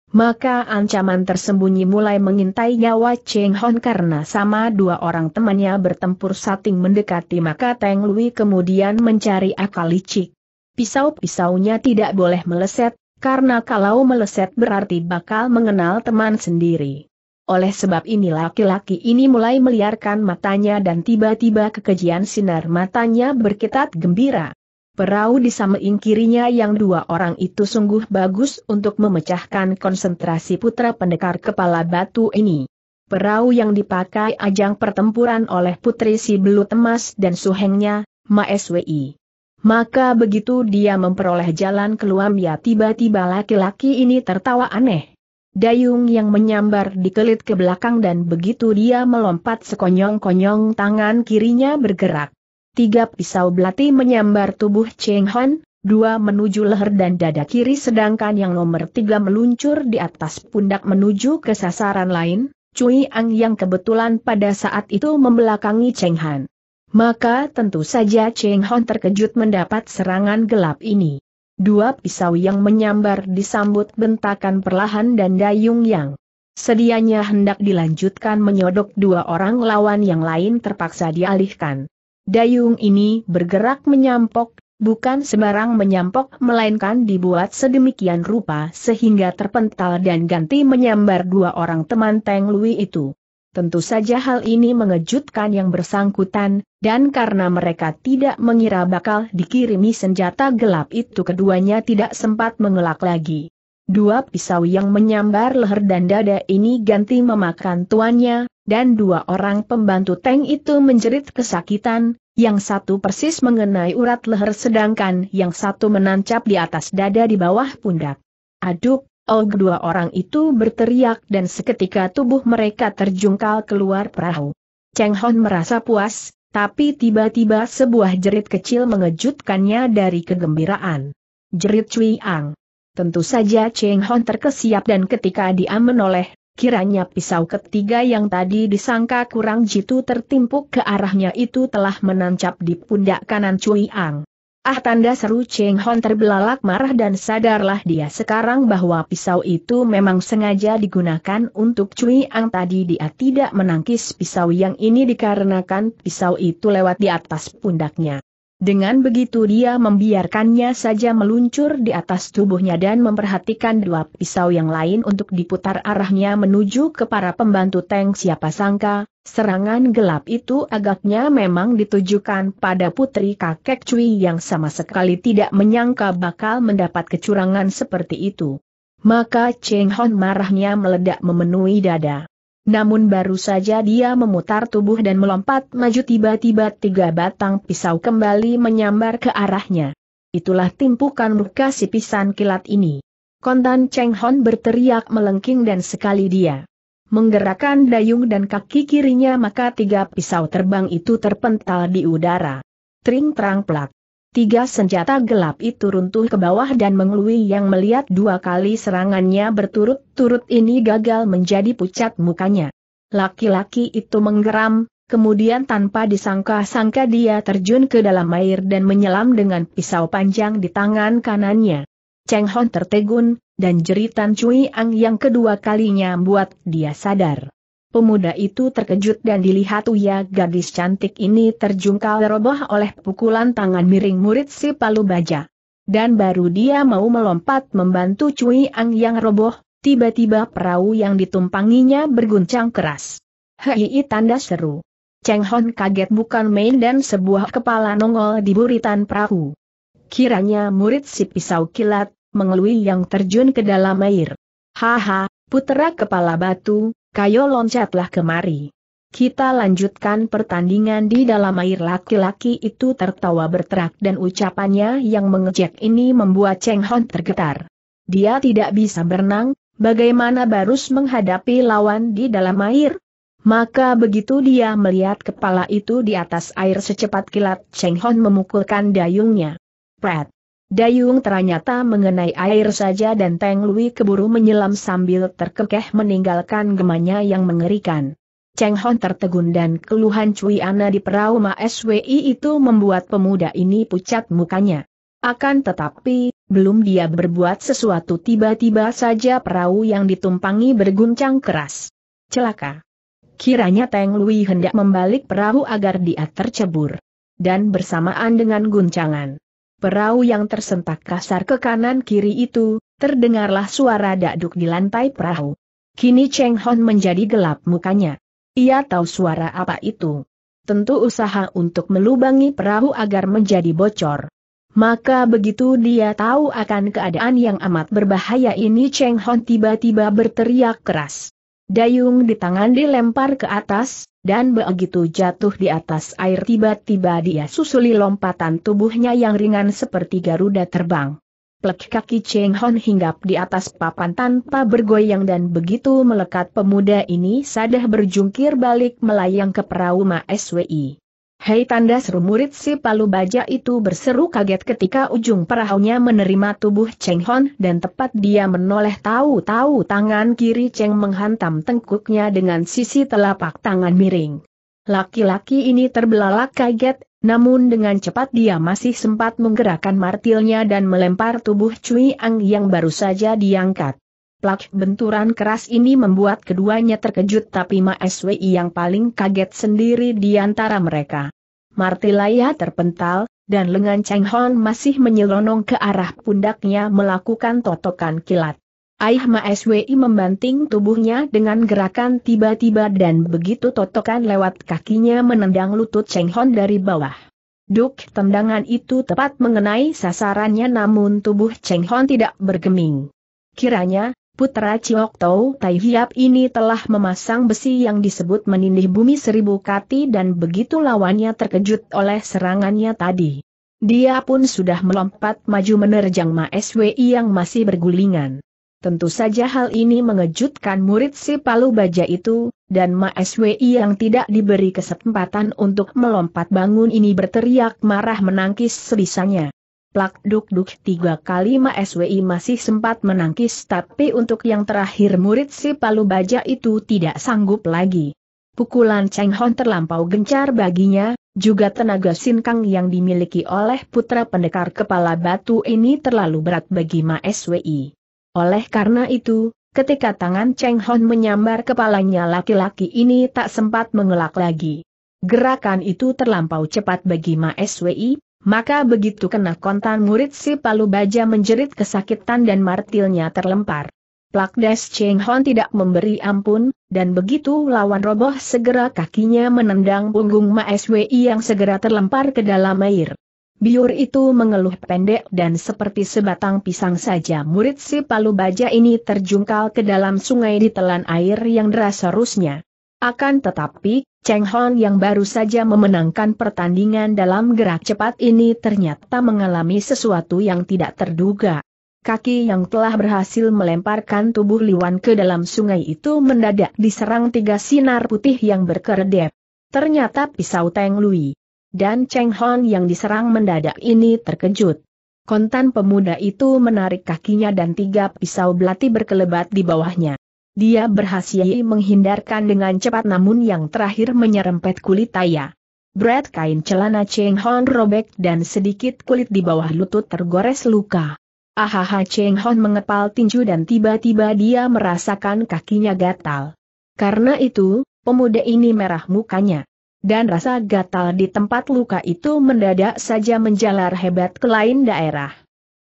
Maka ancaman tersembunyi mulai mengintai nyawa Cheng Hon karena sama dua orang temannya bertempur sating mendekati maka Teng Lui kemudian mencari akal licik. Pisau-pisaunya tidak boleh meleset, karena kalau meleset berarti bakal mengenal teman sendiri. Oleh sebab ini laki-laki ini mulai meliarkan matanya dan tiba-tiba kekejian sinar matanya berkitat gembira. Perahu di samping kirinya yang dua orang itu sungguh bagus untuk memecahkan konsentrasi putra pendekar kepala batu ini. Perahu yang dipakai ajang pertempuran oleh putri si belut emas dan suhengnya, Ma SWI. Maka begitu dia memperoleh jalan keluar ya tiba-tiba laki-laki ini tertawa aneh. Dayung yang menyambar di dikelit ke belakang dan begitu dia melompat sekonyong-konyong tangan kirinya bergerak. Tiga pisau belati menyambar tubuh Cheng Han, dua menuju leher dan dada kiri sedangkan yang nomor tiga meluncur di atas pundak menuju ke sasaran lain, Cui Ang yang kebetulan pada saat itu membelakangi Cheng Han. Maka tentu saja Cheng Hon terkejut mendapat serangan gelap ini. Dua pisau yang menyambar disambut bentakan perlahan dan dayung yang sedianya hendak dilanjutkan menyodok dua orang lawan yang lain terpaksa dialihkan. Dayung ini bergerak menyampok, bukan sembarang menyampok melainkan dibuat sedemikian rupa sehingga terpental dan ganti menyambar dua orang teman Teng Lui itu. Tentu saja hal ini mengejutkan yang bersangkutan, dan karena mereka tidak mengira bakal dikirimi senjata gelap itu keduanya tidak sempat mengelak lagi. Dua pisau yang menyambar leher dan dada ini ganti memakan tuannya, dan dua orang pembantu tank itu menjerit kesakitan, yang satu persis mengenai urat leher sedangkan yang satu menancap di atas dada di bawah pundak. Aduk, Oh kedua orang itu berteriak dan seketika tubuh mereka terjungkal keluar perahu. Cheng Hon merasa puas, tapi tiba-tiba sebuah jerit kecil mengejutkannya dari kegembiraan. Jerit Cui Ang. Tentu saja Cheng Hon terkesiap dan ketika dia menoleh, kiranya pisau ketiga yang tadi disangka kurang jitu tertimpuk ke arahnya itu telah menancap di pundak kanan Cui Ang. Ah tanda seru Cheng Hon terbelalak marah dan sadarlah dia sekarang bahwa pisau itu memang sengaja digunakan untuk Cui Ang tadi dia tidak menangkis pisau yang ini dikarenakan pisau itu lewat di atas pundaknya. Dengan begitu dia membiarkannya saja meluncur di atas tubuhnya dan memperhatikan dua pisau yang lain untuk diputar arahnya menuju ke para pembantu tank siapa sangka, serangan gelap itu agaknya memang ditujukan pada putri kakek Cui yang sama sekali tidak menyangka bakal mendapat kecurangan seperti itu. Maka Cheng Hon marahnya meledak memenuhi dada. Namun baru saja dia memutar tubuh dan melompat maju tiba-tiba tiga batang pisau kembali menyambar ke arahnya. Itulah timpukan muka si pisan kilat ini. Kontan Cheng Hon berteriak melengking dan sekali dia menggerakkan dayung dan kaki kirinya maka tiga pisau terbang itu terpental di udara. Tring terang plak. Tiga senjata gelap itu runtuh ke bawah dan mengelui yang melihat dua kali serangannya berturut-turut ini gagal menjadi pucat mukanya. Laki-laki itu menggeram, kemudian tanpa disangka-sangka dia terjun ke dalam air dan menyelam dengan pisau panjang di tangan kanannya. Cheng Hon tertegun, dan jeritan Cui Ang yang kedua kalinya membuat dia sadar. Pemuda itu terkejut dan dilihat Uya gadis cantik ini terjungkal roboh oleh pukulan tangan miring murid si Palu Baja. Dan baru dia mau melompat membantu Cui Ang yang roboh, tiba-tiba perahu yang ditumpanginya berguncang keras. Hei tanda seru. Cheng Hon kaget bukan main dan sebuah kepala nongol di buritan perahu. Kiranya murid si pisau kilat, mengelui yang terjun ke dalam air. Haha, putera kepala batu, Kayo loncatlah kemari. Kita lanjutkan pertandingan di dalam air laki-laki itu tertawa berterak dan ucapannya yang mengejek ini membuat Cheng Hon tergetar. Dia tidak bisa berenang, bagaimana Barus menghadapi lawan di dalam air? Maka begitu dia melihat kepala itu di atas air secepat kilat Cheng Hon memukulkan dayungnya. Pret! Dayung ternyata mengenai air saja dan Teng Lui keburu menyelam sambil terkekeh meninggalkan gemanya yang mengerikan. Cheng Hon tertegun dan keluhan Cui Ana di perahu Ma SWI itu membuat pemuda ini pucat mukanya. Akan tetapi, belum dia berbuat sesuatu tiba-tiba saja perahu yang ditumpangi berguncang keras. Celaka. Kiranya Teng Lui hendak membalik perahu agar dia tercebur. Dan bersamaan dengan guncangan Perahu yang tersentak kasar ke kanan kiri itu, terdengarlah suara dakduk di lantai perahu. Kini Cheng Hon menjadi gelap mukanya. Ia tahu suara apa itu. Tentu usaha untuk melubangi perahu agar menjadi bocor. Maka begitu dia tahu akan keadaan yang amat berbahaya ini Cheng Hon tiba-tiba berteriak keras. Dayung di tangan dilempar ke atas, dan begitu jatuh di atas air tiba-tiba dia susuli lompatan tubuhnya yang ringan seperti Garuda terbang. Plek kaki Cheng Hon hinggap di atas papan tanpa bergoyang dan begitu melekat pemuda ini sadah berjungkir balik melayang ke perahu Ma SWI. Hei tanda seru murid si palu baja itu berseru kaget ketika ujung perahunya menerima tubuh Cheng Hon dan tepat dia menoleh tahu-tahu tangan kiri Cheng menghantam tengkuknya dengan sisi telapak tangan miring. Laki-laki ini terbelalak kaget, namun dengan cepat dia masih sempat menggerakkan martilnya dan melempar tubuh Cui Ang yang baru saja diangkat. Plak benturan keras ini membuat keduanya terkejut tapi Ma SWI yang paling kaget sendiri di antara mereka. Martilaya terpental, dan lengan Cheng Hon masih menyelonong ke arah pundaknya melakukan totokan kilat. Aih Ma SWI membanting tubuhnya dengan gerakan tiba-tiba dan begitu totokan lewat kakinya menendang lutut Cheng Hon dari bawah. Duk tendangan itu tepat mengenai sasarannya namun tubuh Cheng Hon tidak bergeming. Kiranya, Putra Ciok Tau Tai Hiap ini telah memasang besi yang disebut menindih bumi seribu kati dan begitu lawannya terkejut oleh serangannya tadi. Dia pun sudah melompat maju menerjang Ma SWI yang masih bergulingan. Tentu saja hal ini mengejutkan murid si Palu Baja itu, dan Ma SWI yang tidak diberi kesempatan untuk melompat bangun ini berteriak marah menangkis sebisanya. Plak duk duk tiga kali Ma SWI masih sempat menangkis tapi untuk yang terakhir murid si palu baja itu tidak sanggup lagi. Pukulan Cheng Hon terlampau gencar baginya, juga tenaga sinkang yang dimiliki oleh putra pendekar kepala batu ini terlalu berat bagi Ma SWI. Oleh karena itu, ketika tangan Cheng Hon menyambar kepalanya laki-laki ini tak sempat mengelak lagi. Gerakan itu terlampau cepat bagi Ma SWI, maka begitu kena kontan murid si Palu Baja menjerit kesakitan dan martilnya terlempar. Plakdes Cheng Hon tidak memberi ampun, dan begitu lawan roboh segera kakinya menendang punggung Ma Swi yang segera terlempar ke dalam air. Biur itu mengeluh pendek dan seperti sebatang pisang saja murid si Palu Baja ini terjungkal ke dalam sungai ditelan air yang deras harusnya. Akan tetapi, Cheng Hong yang baru saja memenangkan pertandingan dalam gerak cepat ini ternyata mengalami sesuatu yang tidak terduga. Kaki yang telah berhasil melemparkan tubuh Liwan ke dalam sungai itu mendadak diserang tiga sinar putih yang berkedip. Ternyata pisau Teng Lui. Dan Cheng Hong yang diserang mendadak ini terkejut. Kontan pemuda itu menarik kakinya dan tiga pisau belati berkelebat di bawahnya. Dia berhasil menghindarkan dengan cepat namun yang terakhir menyerempet kulit Taya. Brad kain celana Cheng Hon robek dan sedikit kulit di bawah lutut tergores luka. Ahaha Cheng Hon mengepal tinju dan tiba-tiba dia merasakan kakinya gatal. Karena itu, pemuda ini merah mukanya. Dan rasa gatal di tempat luka itu mendadak saja menjalar hebat ke lain daerah.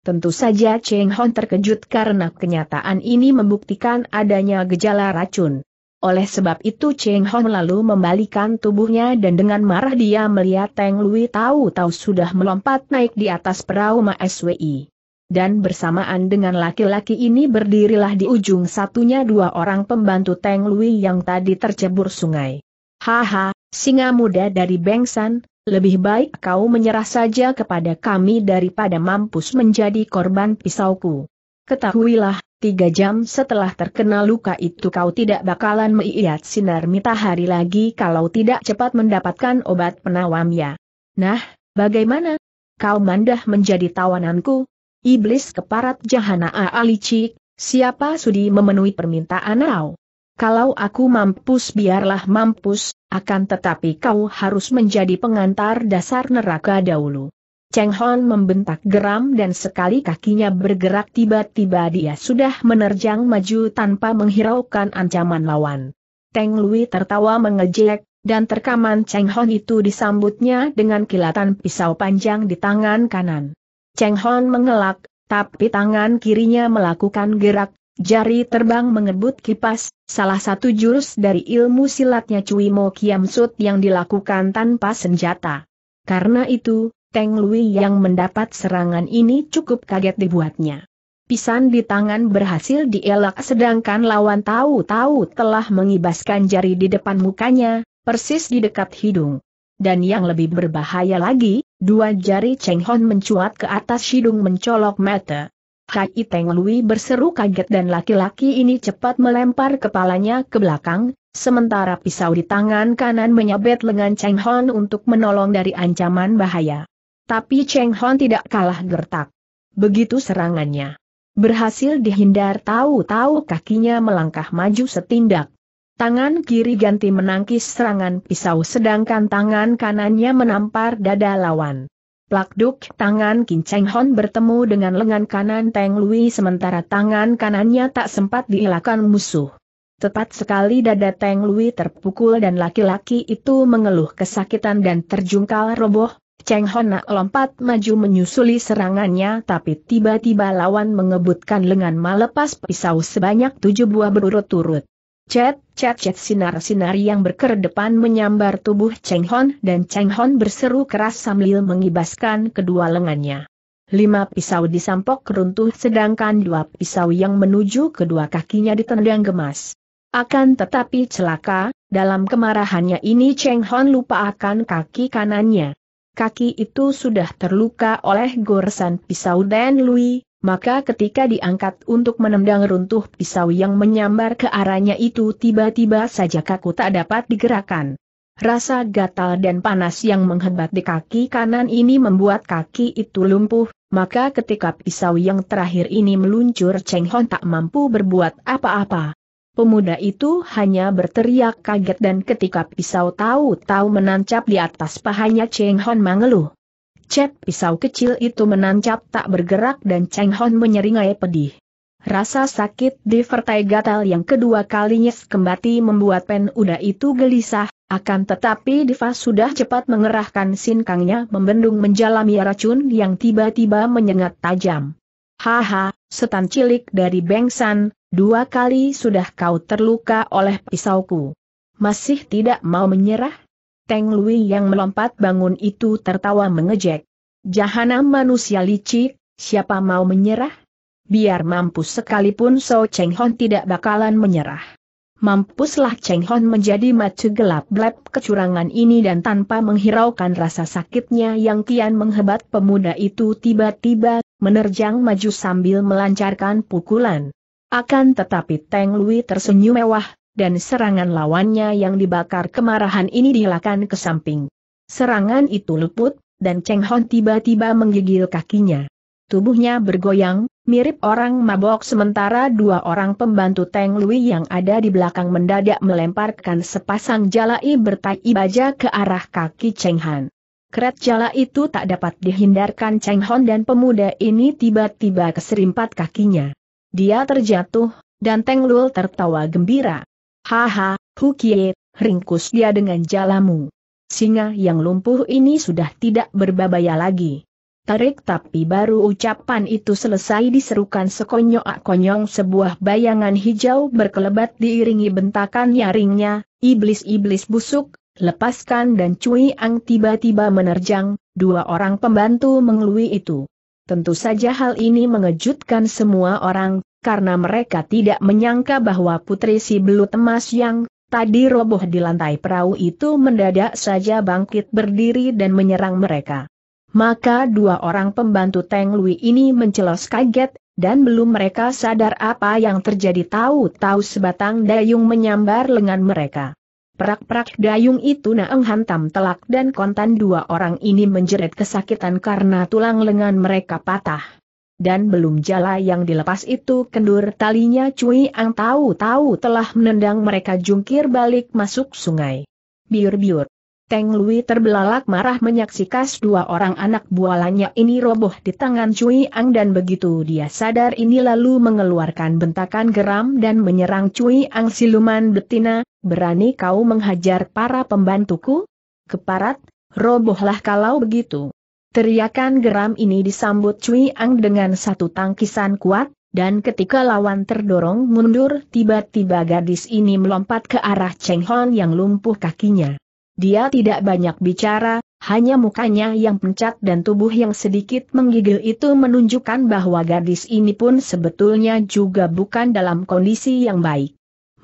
Tentu saja Cheng Hon terkejut karena kenyataan ini membuktikan adanya gejala racun. Oleh sebab itu Cheng Hon lalu membalikan tubuhnya dan dengan marah dia melihat Teng Lui tahu-tahu sudah melompat naik di atas perahu Ma SWI. Dan bersamaan dengan laki-laki ini berdirilah di ujung satunya dua orang pembantu Teng Lui yang tadi tercebur sungai. Haha, singa muda dari Bengsan, lebih baik kau menyerah saja kepada kami daripada mampus menjadi korban pisauku. Ketahuilah, tiga jam setelah terkena luka itu kau tidak bakalan meiat sinar matahari lagi kalau tidak cepat mendapatkan obat penawamnya. Nah, bagaimana? Kau mandah menjadi tawananku? Iblis keparat jahana alicik, siapa sudi memenuhi permintaan kau? Kalau aku mampus biarlah mampus, akan tetapi kau harus menjadi pengantar dasar neraka dahulu. Cheng Hon membentak geram dan sekali kakinya bergerak tiba-tiba dia sudah menerjang maju tanpa menghiraukan ancaman lawan. Teng Lui tertawa mengejek, dan terkaman Cheng Hon itu disambutnya dengan kilatan pisau panjang di tangan kanan. Cheng Hon mengelak, tapi tangan kirinya melakukan gerak, Jari terbang mengebut kipas, salah satu jurus dari ilmu silatnya Cui Mo Kiam Sut yang dilakukan tanpa senjata. Karena itu, Teng Lui yang mendapat serangan ini cukup kaget dibuatnya. Pisan di tangan berhasil dielak sedangkan lawan tahu-tahu telah mengibaskan jari di depan mukanya, persis di dekat hidung. Dan yang lebih berbahaya lagi, dua jari Cheng Hon mencuat ke atas hidung mencolok mata. Kak Teng Lui berseru kaget dan laki-laki ini cepat melempar kepalanya ke belakang, sementara pisau di tangan kanan menyabet lengan Cheng Hon untuk menolong dari ancaman bahaya. Tapi Cheng Hon tidak kalah gertak. Begitu serangannya. Berhasil dihindar tahu-tahu kakinya melangkah maju setindak. Tangan kiri ganti menangkis serangan pisau sedangkan tangan kanannya menampar dada lawan. Plakduk tangan Kin Cheng Hon bertemu dengan lengan kanan Teng Lui sementara tangan kanannya tak sempat dielakkan musuh. Tepat sekali dada Teng Lui terpukul dan laki-laki itu mengeluh kesakitan dan terjungkal roboh. Cheng Hon nak lompat maju menyusuli serangannya tapi tiba-tiba lawan mengebutkan lengan melepas pisau sebanyak tujuh buah berurut-urut. Cet, cet, cet sinar-sinar yang berkedepan menyambar tubuh Cheng Hon dan Cheng Hon berseru keras sambil mengibaskan kedua lengannya. Lima pisau disampok runtuh sedangkan dua pisau yang menuju kedua kakinya ditendang gemas. Akan tetapi celaka, dalam kemarahannya ini Cheng Hon lupa akan kaki kanannya. Kaki itu sudah terluka oleh goresan pisau Dan Lui, maka ketika diangkat untuk menendang runtuh pisau yang menyambar ke arahnya itu tiba-tiba saja kaku tak dapat digerakkan. Rasa gatal dan panas yang menghebat di kaki kanan ini membuat kaki itu lumpuh, maka ketika pisau yang terakhir ini meluncur Cheng Hon tak mampu berbuat apa-apa. Pemuda itu hanya berteriak kaget dan ketika pisau tahu-tahu menancap di atas pahanya Cheng Hon mengeluh. Cep pisau kecil itu menancap tak bergerak dan Cheng Hon menyeringai pedih. Rasa sakit di vertai gatal yang kedua kalinya kembali membuat pen uda itu gelisah, akan tetapi Diva sudah cepat mengerahkan sinkangnya membendung menjalami racun yang tiba-tiba menyengat tajam. Haha, setan cilik dari Bengsan, dua kali sudah kau terluka oleh pisauku. Masih tidak mau menyerah? Teng Lui yang melompat bangun itu tertawa mengejek. Jahanam manusia licik, siapa mau menyerah? Biar mampus sekalipun So Cheng Hon tidak bakalan menyerah. Mampuslah Cheng Hon menjadi macu gelap blep kecurangan ini dan tanpa menghiraukan rasa sakitnya yang kian menghebat pemuda itu tiba-tiba menerjang maju sambil melancarkan pukulan. Akan tetapi Teng Lui tersenyum mewah, dan serangan lawannya yang dibakar kemarahan ini dihilangkan ke samping. Serangan itu luput, dan Cheng Hon tiba-tiba menggigil kakinya. Tubuhnya bergoyang, mirip orang mabok sementara dua orang pembantu Teng Lui yang ada di belakang mendadak melemparkan sepasang jalai bertai baja ke arah kaki Cheng Han. Keret jala itu tak dapat dihindarkan Cheng Hon dan pemuda ini tiba-tiba keserimpat kakinya. Dia terjatuh, dan Teng Lul tertawa gembira. Haha, Hukie, ringkus dia dengan jalamu. Singa yang lumpuh ini sudah tidak berbabaya lagi. Tarik tapi baru ucapan itu selesai diserukan sekonyok-konyong sebuah bayangan hijau berkelebat diiringi bentakan nyaringnya, iblis-iblis busuk, lepaskan dan Cui Ang tiba-tiba menerjang, dua orang pembantu mengelui itu. Tentu saja hal ini mengejutkan semua orang, karena mereka tidak menyangka bahwa putri si belut emas yang tadi roboh di lantai perahu itu mendadak saja bangkit berdiri dan menyerang mereka. Maka dua orang pembantu Teng Lui ini mencelos kaget, dan belum mereka sadar apa yang terjadi tahu-tahu sebatang dayung menyambar lengan mereka. Perak-perak dayung itu naeng hantam telak dan kontan dua orang ini menjerit kesakitan karena tulang lengan mereka patah dan belum jala yang dilepas itu kendur talinya Cui Ang tahu-tahu telah menendang mereka jungkir balik masuk sungai. Biur-biur. Teng Lui terbelalak marah menyaksikan dua orang anak bualannya ini roboh di tangan Cui Ang dan begitu dia sadar ini lalu mengeluarkan bentakan geram dan menyerang Cui Ang siluman betina, berani kau menghajar para pembantuku? Keparat, robohlah kalau begitu. Teriakan geram ini disambut Cui Ang dengan satu tangkisan kuat, dan ketika lawan terdorong mundur tiba-tiba gadis ini melompat ke arah Cheng Hon yang lumpuh kakinya. Dia tidak banyak bicara, hanya mukanya yang pencat dan tubuh yang sedikit menggigil itu menunjukkan bahwa gadis ini pun sebetulnya juga bukan dalam kondisi yang baik.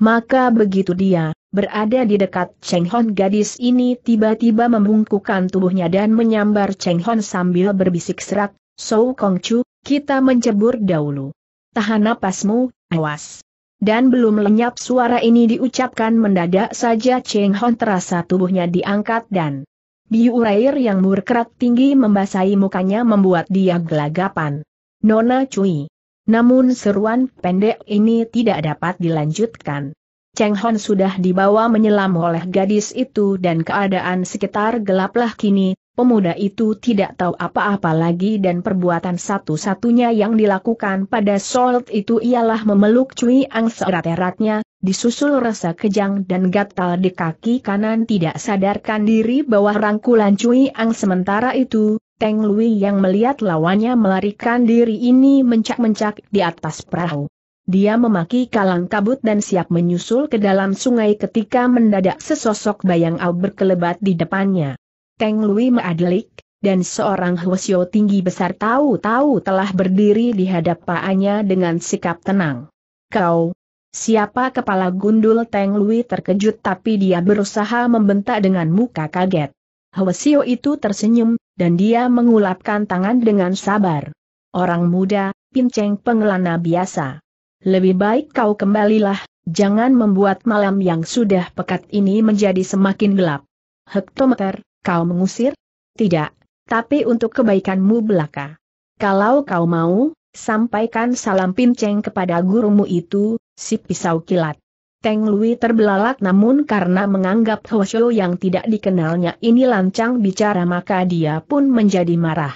Maka begitu dia, berada di dekat Cheng Hon gadis ini tiba-tiba membungkukkan tubuhnya dan menyambar Cheng Hon sambil berbisik serak, Sou Kong Chu, kita mencebur dahulu. Tahan napasmu, awas. Dan belum lenyap suara ini diucapkan mendadak saja Cheng Hon terasa tubuhnya diangkat dan biu air yang murkrat tinggi membasahi mukanya membuat dia gelagapan. Nona Cui. Namun seruan pendek ini tidak dapat dilanjutkan. Cheng Hon sudah dibawa menyelam oleh gadis itu dan keadaan sekitar gelaplah kini, pemuda itu tidak tahu apa-apa lagi dan perbuatan satu-satunya yang dilakukan pada Salt itu ialah memeluk Cui Ang seerat-eratnya, disusul rasa kejang dan gatal di kaki kanan tidak sadarkan diri bahwa rangkulan Cui Ang sementara itu, Teng Lui yang melihat lawannya melarikan diri ini mencak-mencak di atas perahu. Dia memaki kalang kabut dan siap menyusul ke dalam sungai ketika mendadak sesosok bayang au berkelebat di depannya. Teng Lui meadlik, dan seorang Hwasyo tinggi besar tahu-tahu telah berdiri di hadapannya dengan sikap tenang. Kau, Siapa kepala gundul Teng Lui terkejut tapi dia berusaha membentak dengan muka kaget. Hwasio itu tersenyum, dan dia mengulapkan tangan dengan sabar. Orang muda, pinceng pengelana biasa. Lebih baik kau kembalilah, jangan membuat malam yang sudah pekat ini menjadi semakin gelap. Hektometer, kau mengusir? Tidak, tapi untuk kebaikanmu belaka. Kalau kau mau, sampaikan salam pinceng kepada gurumu itu, Si pisau kilat. Teng Lui terbelalak namun karena menganggap Hoshio yang tidak dikenalnya ini lancang bicara maka dia pun menjadi marah.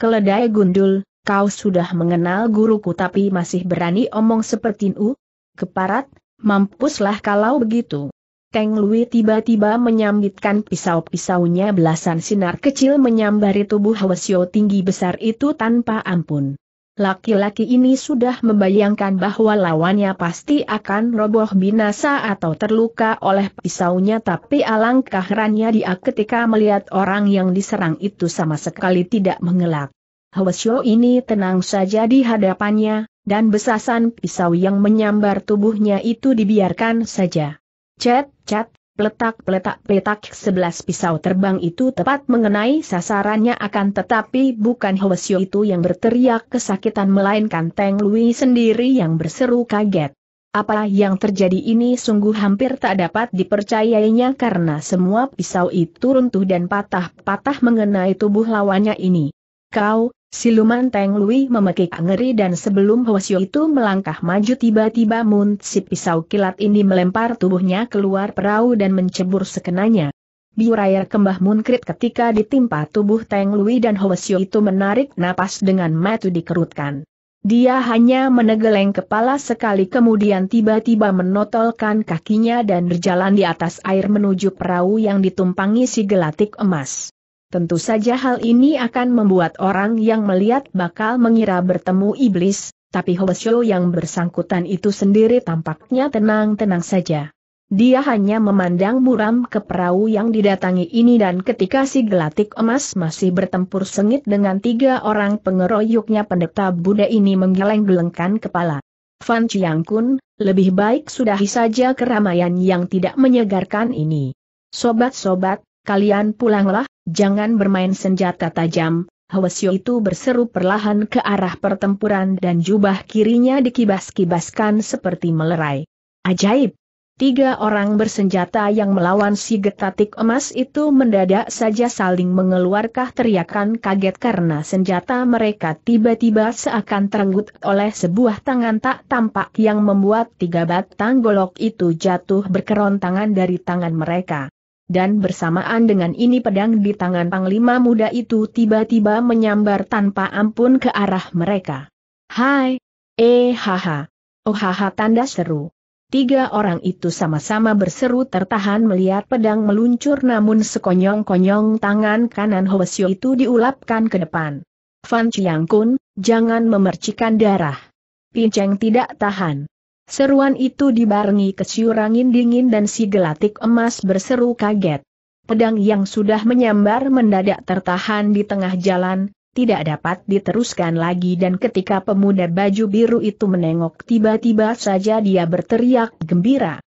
Keledai gundul, kau sudah mengenal guruku tapi masih berani omong seperti nu? Keparat, mampuslah kalau begitu. Teng Lui tiba-tiba menyambitkan pisau-pisaunya belasan sinar kecil menyambari tubuh Hoshio tinggi besar itu tanpa ampun laki-laki ini sudah membayangkan bahwa lawannya pasti akan roboh binasa atau terluka oleh pisaunya tapi alangkah herannya dia ketika melihat orang yang diserang itu sama sekali tidak mengelak. Hwasyo ini tenang saja di hadapannya, dan besasan pisau yang menyambar tubuhnya itu dibiarkan saja. Cet, cet, Peletak-peletak-peletak sebelas pisau terbang itu tepat mengenai sasarannya akan tetapi bukan Hwasyo itu yang berteriak kesakitan melainkan Teng Lui sendiri yang berseru kaget. Apa yang terjadi ini sungguh hampir tak dapat dipercayainya karena semua pisau itu runtuh dan patah-patah mengenai tubuh lawannya ini. Kau, Siluman Teng Lui memekik ngeri dan sebelum Hwasyo itu melangkah maju tiba-tiba muncip pisau kilat ini melempar tubuhnya keluar perahu dan mencebur sekenanya. Biuraya kembah munkrit ketika ditimpa tubuh Teng Lui dan Hwasyo itu menarik napas dengan metu dikerutkan. Dia hanya menegeleng kepala sekali kemudian tiba-tiba menotolkan kakinya dan berjalan di atas air menuju perahu yang ditumpangi si gelatik emas. Tentu saja hal ini akan membuat orang yang melihat bakal mengira bertemu iblis, tapi Hobesyo yang bersangkutan itu sendiri tampaknya tenang-tenang saja. Dia hanya memandang muram ke perahu yang didatangi ini dan ketika si gelatik emas masih bertempur sengit dengan tiga orang pengeroyoknya pendeta Buddha ini menggeleng-gelengkan kepala. Fan Chiang Kun, lebih baik sudahi saja keramaian yang tidak menyegarkan ini. Sobat-sobat, kalian pulanglah, Jangan bermain senjata tajam, Hwasyo itu berseru perlahan ke arah pertempuran dan jubah kirinya dikibas-kibaskan seperti melerai. Ajaib! Tiga orang bersenjata yang melawan si getatik emas itu mendadak saja saling mengeluarkan teriakan kaget karena senjata mereka tiba-tiba seakan terenggut oleh sebuah tangan tak tampak yang membuat tiga batang golok itu jatuh berkerontangan dari tangan mereka dan bersamaan dengan ini pedang di tangan panglima muda itu tiba-tiba menyambar tanpa ampun ke arah mereka. Hai! Eh haha! Oh haha tanda seru. Tiga orang itu sama-sama berseru tertahan melihat pedang meluncur namun sekonyong-konyong tangan kanan Hoesio itu diulapkan ke depan. Fan Chiang Kun, jangan memercikan darah. Pinceng tidak tahan. Seruan itu dibarengi kesyurangin angin dingin dan si gelatik emas berseru kaget. Pedang yang sudah menyambar mendadak tertahan di tengah jalan, tidak dapat diteruskan lagi dan ketika pemuda baju biru itu menengok tiba-tiba saja dia berteriak gembira.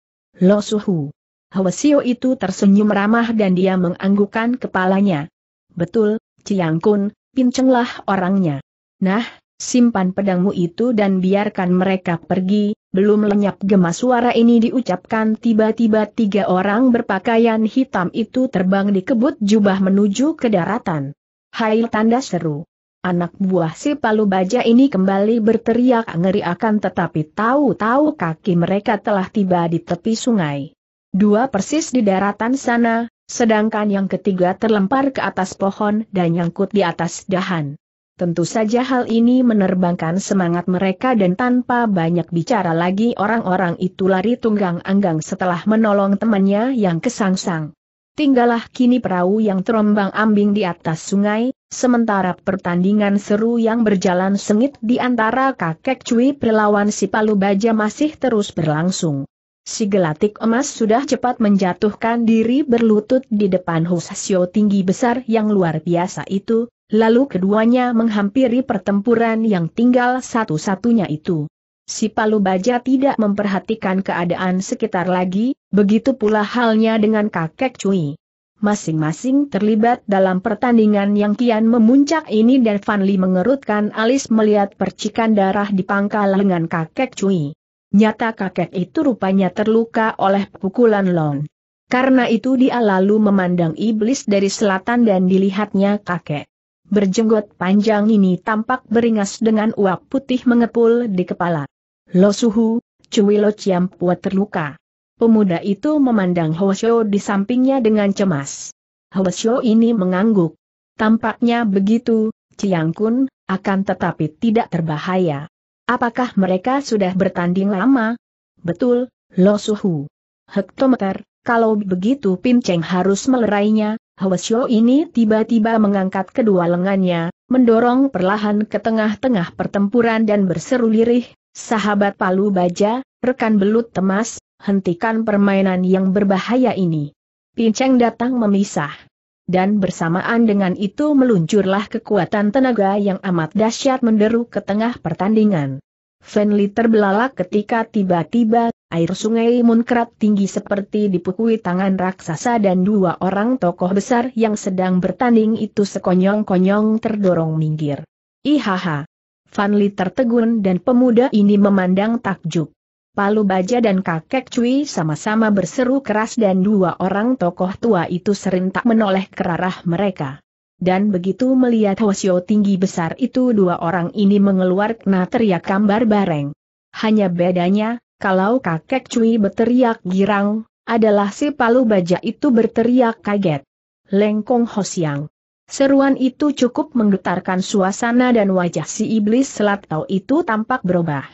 Lo suhu. Hwasio itu tersenyum ramah dan dia menganggukkan kepalanya. Betul, Ciangkun, pincenglah orangnya. Nah, Simpan pedangmu itu dan biarkan mereka pergi, belum lenyap gemas suara ini diucapkan tiba-tiba tiga orang berpakaian hitam itu terbang dikebut jubah menuju ke daratan. Hai tanda seru. Anak buah si palu baja ini kembali berteriak ngeri akan tetapi tahu-tahu kaki mereka telah tiba di tepi sungai. Dua persis di daratan sana, sedangkan yang ketiga terlempar ke atas pohon dan nyangkut di atas dahan. Tentu saja hal ini menerbangkan semangat mereka dan tanpa banyak bicara lagi orang-orang itu lari tunggang anggang setelah menolong temannya yang kesangsang. Tinggallah kini perahu yang terombang ambing di atas sungai, sementara pertandingan seru yang berjalan sengit di antara kakek cuy perlawan si Palu Baja masih terus berlangsung. Si gelatik emas sudah cepat menjatuhkan diri berlutut di depan Husasio tinggi besar yang luar biasa itu, Lalu keduanya menghampiri pertempuran yang tinggal satu-satunya itu. Si Palu Baja tidak memperhatikan keadaan sekitar lagi, begitu pula halnya dengan kakek Cui. Masing-masing terlibat dalam pertandingan yang kian memuncak ini dan Fan Li mengerutkan alis melihat percikan darah di pangkal lengan kakek Cui. Nyata kakek itu rupanya terluka oleh pukulan Lon. Karena itu dia lalu memandang iblis dari selatan dan dilihatnya kakek berjenggot panjang ini tampak beringas dengan uap putih mengepul di kepala. Lo Suhu, cuwi Lo Ciampuat terluka. Pemuda itu memandang Hosyo di sampingnya dengan cemas. Hosyo ini mengangguk. Tampaknya begitu, Ciang akan tetapi tidak terbahaya. Apakah mereka sudah bertanding lama? Betul, Lo Suhu. Hektometer, kalau begitu Pinceng harus melerainya, Hwasyo ini tiba-tiba mengangkat kedua lengannya, mendorong perlahan ke tengah-tengah pertempuran dan berseru lirih, sahabat palu baja, rekan belut temas, hentikan permainan yang berbahaya ini. Pinceng datang memisah. Dan bersamaan dengan itu meluncurlah kekuatan tenaga yang amat dahsyat menderu ke tengah pertandingan. Fenli terbelalak ketika tiba-tiba air sungai munkrat tinggi seperti dipukui tangan raksasa dan dua orang tokoh besar yang sedang bertanding itu sekonyong-konyong terdorong minggir. Ihaha! Fanli tertegun dan pemuda ini memandang takjub. Palu Baja dan kakek Cui sama-sama berseru keras dan dua orang tokoh tua itu serentak menoleh ke arah mereka. Dan begitu melihat wasio tinggi besar itu dua orang ini mengeluarkan teriakan bareng. Hanya bedanya, kalau kakek cuy berteriak girang, adalah si palu baja itu berteriak kaget. Lengkong Hosiang. Seruan itu cukup menggetarkan suasana dan wajah si iblis selat tau itu tampak berubah.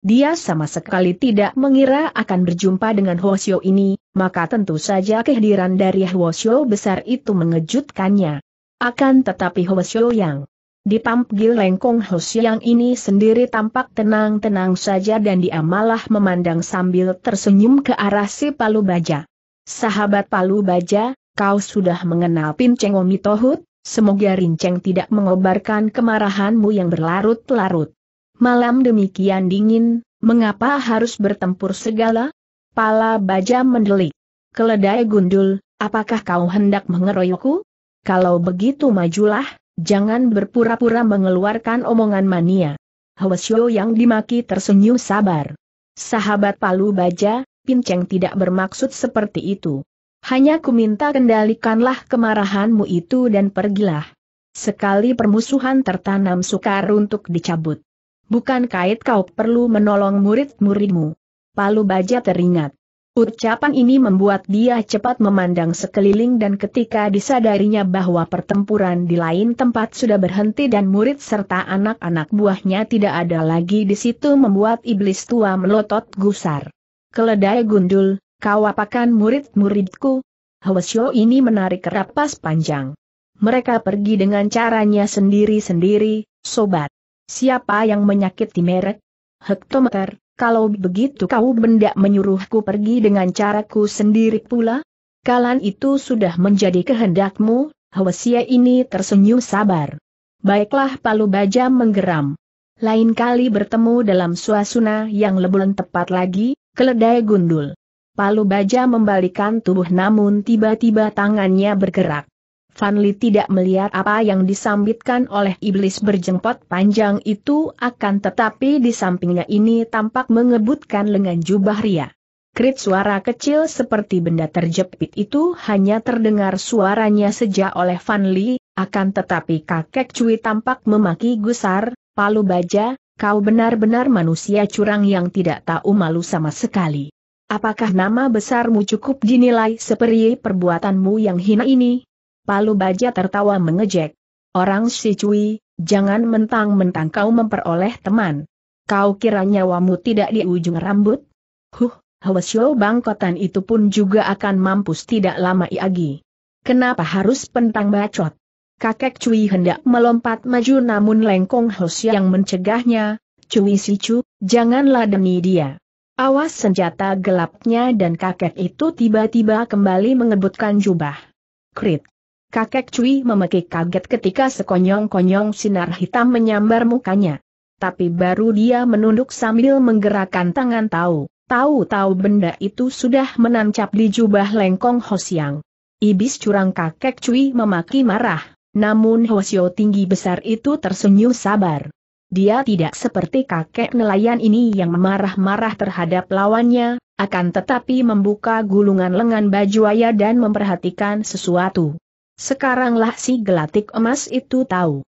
Dia sama sekali tidak mengira akan berjumpa dengan Hosyo ini, maka tentu saja kehadiran dari Hosyo besar itu mengejutkannya. Akan tetapi Hosyo yang di Pampgil Lengkong Hosiang ini sendiri tampak tenang-tenang saja dan dia malah memandang sambil tersenyum ke arah si Palu Baja. Sahabat Palu Baja, kau sudah mengenal Pinceng Omitohut, semoga Rinceng tidak mengobarkan kemarahanmu yang berlarut-larut. Malam demikian dingin, mengapa harus bertempur segala? Pala Baja mendelik. Keledai gundul, apakah kau hendak mengeroyokku? Kalau begitu majulah, Jangan berpura-pura mengeluarkan omongan mania. Hwasyo yang dimaki tersenyum sabar. Sahabat Palu Baja, Pinceng tidak bermaksud seperti itu. Hanya ku minta kendalikanlah kemarahanmu itu dan pergilah. Sekali permusuhan tertanam sukar untuk dicabut. Bukan kait kau perlu menolong murid-muridmu. Palu Baja teringat. Ucapan ini membuat dia cepat memandang sekeliling dan ketika disadarinya bahwa pertempuran di lain tempat sudah berhenti dan murid serta anak-anak buahnya tidak ada lagi di situ membuat iblis tua melotot gusar. Keledai gundul, kau apakan murid-muridku? Hwasyo ini menarik rapas panjang. Mereka pergi dengan caranya sendiri-sendiri, sobat. Siapa yang menyakiti merek? Hektometer, kalau begitu kau benda menyuruhku pergi dengan caraku sendiri pula? Kalan itu sudah menjadi kehendakmu, Hwasia ini tersenyum sabar. Baiklah Palu Baja menggeram. Lain kali bertemu dalam suasana yang lebih tepat lagi, keledai gundul. Palu Baja membalikan tubuh namun tiba-tiba tangannya bergerak. Fanli tidak melihat apa yang disambitkan oleh iblis berjenggot panjang itu akan tetapi di sampingnya ini tampak mengebutkan lengan jubah ria. Krit suara kecil seperti benda terjepit itu hanya terdengar suaranya sejak oleh Fanli, akan tetapi kakek Cui tampak memaki gusar, palu baja, kau benar-benar manusia curang yang tidak tahu malu sama sekali. Apakah nama besarmu cukup dinilai seperti perbuatanmu yang hina ini? Palu Baja tertawa mengejek. Orang si Cui, jangan mentang-mentang kau memperoleh teman. Kau kira nyawamu tidak di ujung rambut? Huh, Hwesyo bangkotan itu pun juga akan mampus tidak lama lagi. Kenapa harus pentang bacot? Kakek Cui hendak melompat maju namun lengkong Hwesyo yang mencegahnya, Cui si Cu, janganlah demi dia. Awas senjata gelapnya dan kakek itu tiba-tiba kembali mengebutkan jubah. Krit. Kakek Cui memekik kaget ketika sekonyong-konyong sinar hitam menyambar mukanya. Tapi baru dia menunduk sambil menggerakkan tangan tahu. Tahu-tahu benda itu sudah menancap di jubah lengkong Hosiang. Ibis curang kakek Cui memaki marah, namun Hosio tinggi besar itu tersenyum sabar. Dia tidak seperti kakek nelayan ini yang marah marah terhadap lawannya, akan tetapi membuka gulungan lengan baju ayah dan memperhatikan sesuatu. Sekaranglah si gelatik emas itu tahu.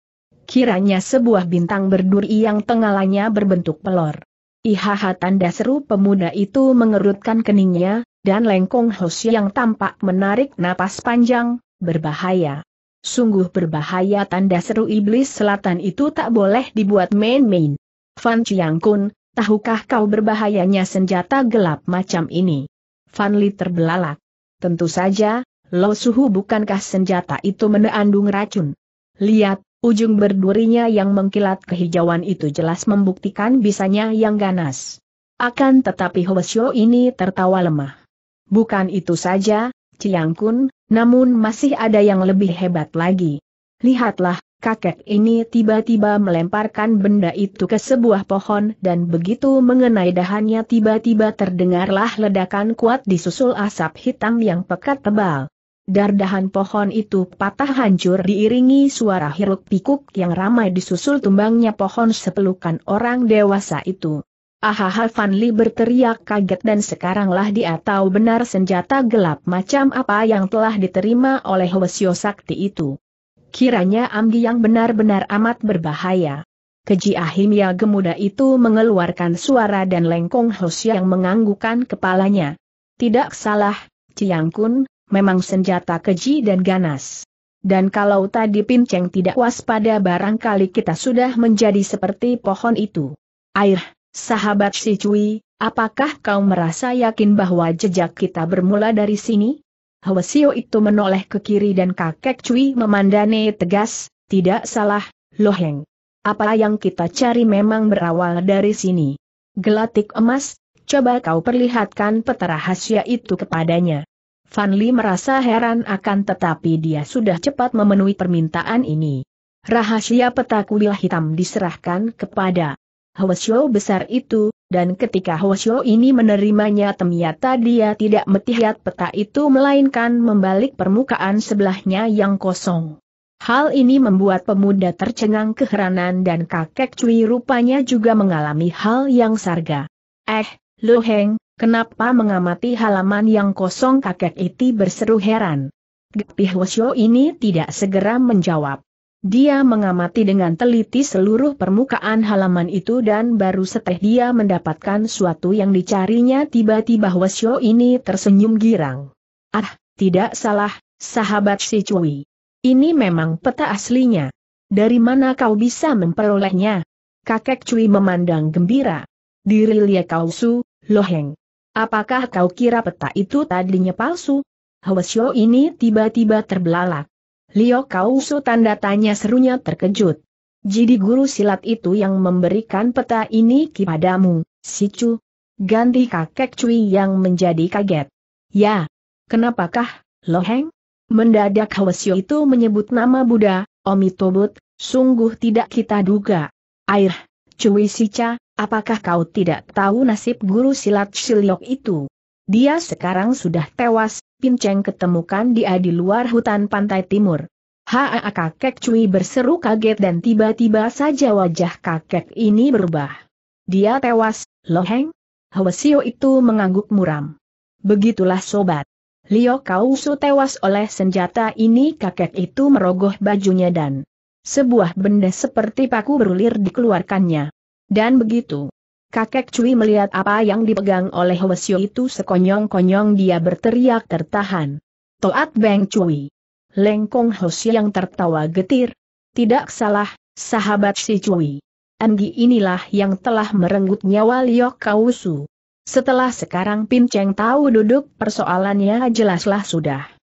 Kiranya sebuah bintang berduri yang tengalanya berbentuk pelor. Ihaha tanda seru pemuda itu mengerutkan keningnya, dan lengkong hos yang tampak menarik napas panjang, berbahaya. Sungguh berbahaya tanda seru iblis selatan itu tak boleh dibuat main-main. Fan Chiang Kun, tahukah kau berbahayanya senjata gelap macam ini? Fan Li terbelalak. Tentu saja, Lo suhu bukankah senjata itu menandung racun? Lihat, ujung berdurinya yang mengkilat kehijauan itu jelas membuktikan bisanya yang ganas. Akan tetapi Hwasyo ini tertawa lemah. Bukan itu saja, Ciang Kun, namun masih ada yang lebih hebat lagi. Lihatlah, kakek ini tiba-tiba melemparkan benda itu ke sebuah pohon dan begitu mengenai dahannya tiba-tiba terdengarlah ledakan kuat disusul asap hitam yang pekat tebal. Dardahan pohon itu patah hancur diiringi suara hiruk pikuk yang ramai disusul tumbangnya pohon sepelukan orang dewasa itu. Ahaha Van Li berteriak kaget dan sekaranglah dia tahu benar senjata gelap macam apa yang telah diterima oleh Wesio Sakti itu. Kiranya Amgi yang benar-benar amat berbahaya. Keji Ahimya Gemuda itu mengeluarkan suara dan lengkong Hoshi yang menganggukan kepalanya. Tidak salah, Ciang Kun, memang senjata keji dan ganas. Dan kalau tadi Pinceng tidak waspada barangkali kita sudah menjadi seperti pohon itu. Air, sahabat si Cui, apakah kau merasa yakin bahwa jejak kita bermula dari sini? Hwasio itu menoleh ke kiri dan kakek Cui memandane tegas, tidak salah, Loheng. Apa yang kita cari memang berawal dari sini. Gelatik emas, coba kau perlihatkan peta rahasia itu kepadanya. Li merasa heran akan tetapi dia sudah cepat memenuhi permintaan ini. Rahasia peta kuil hitam diserahkan kepada Hwasyo besar itu, dan ketika Hwasyo ini menerimanya ternyata dia tidak melihat peta itu melainkan membalik permukaan sebelahnya yang kosong. Hal ini membuat pemuda tercengang keheranan dan kakek cuy rupanya juga mengalami hal yang sarga. Eh, heng. Kenapa mengamati halaman yang kosong kakek itu berseru heran. Gepih Wosyo ini tidak segera menjawab. Dia mengamati dengan teliti seluruh permukaan halaman itu dan baru setelah dia mendapatkan suatu yang dicarinya tiba-tiba Wesyo ini tersenyum girang. Ah, tidak salah, sahabat si Cui. Ini memang peta aslinya. Dari mana kau bisa memperolehnya? Kakek Cui memandang gembira. Diri Lia Kausu, Loheng. Apakah kau kira peta itu tadinya palsu? Hwasyo ini tiba-tiba terbelalak. Lio Kauso tanda tanya serunya terkejut. Jadi guru silat itu yang memberikan peta ini kepadamu, si Cu. Ganti kakek Cui yang menjadi kaget. Ya, kenapakah, Loheng? Mendadak Hwasyo itu menyebut nama Buddha, Omitobut, sungguh tidak kita duga. Air, Cui Sica, Apakah kau tidak tahu nasib guru silat Shiliok itu? Dia sekarang sudah tewas, Pinceng ketemukan dia di luar hutan pantai timur. Haa kakek cuy berseru kaget dan tiba-tiba saja wajah kakek ini berubah. Dia tewas, Loheng? Hwasio itu mengangguk muram. Begitulah sobat. Lio Kausu tewas oleh senjata ini kakek itu merogoh bajunya dan sebuah benda seperti paku berulir dikeluarkannya. Dan begitu. Kakek Cui melihat apa yang dipegang oleh Wesio itu sekonyong-konyong dia berteriak tertahan. Toat Beng Cui. Lengkong Hoshi yang tertawa getir. Tidak salah, sahabat si Cui. Anggi inilah yang telah merenggut nyawa Liok Kausu. Setelah sekarang Pin Cheng tahu duduk persoalannya jelaslah sudah.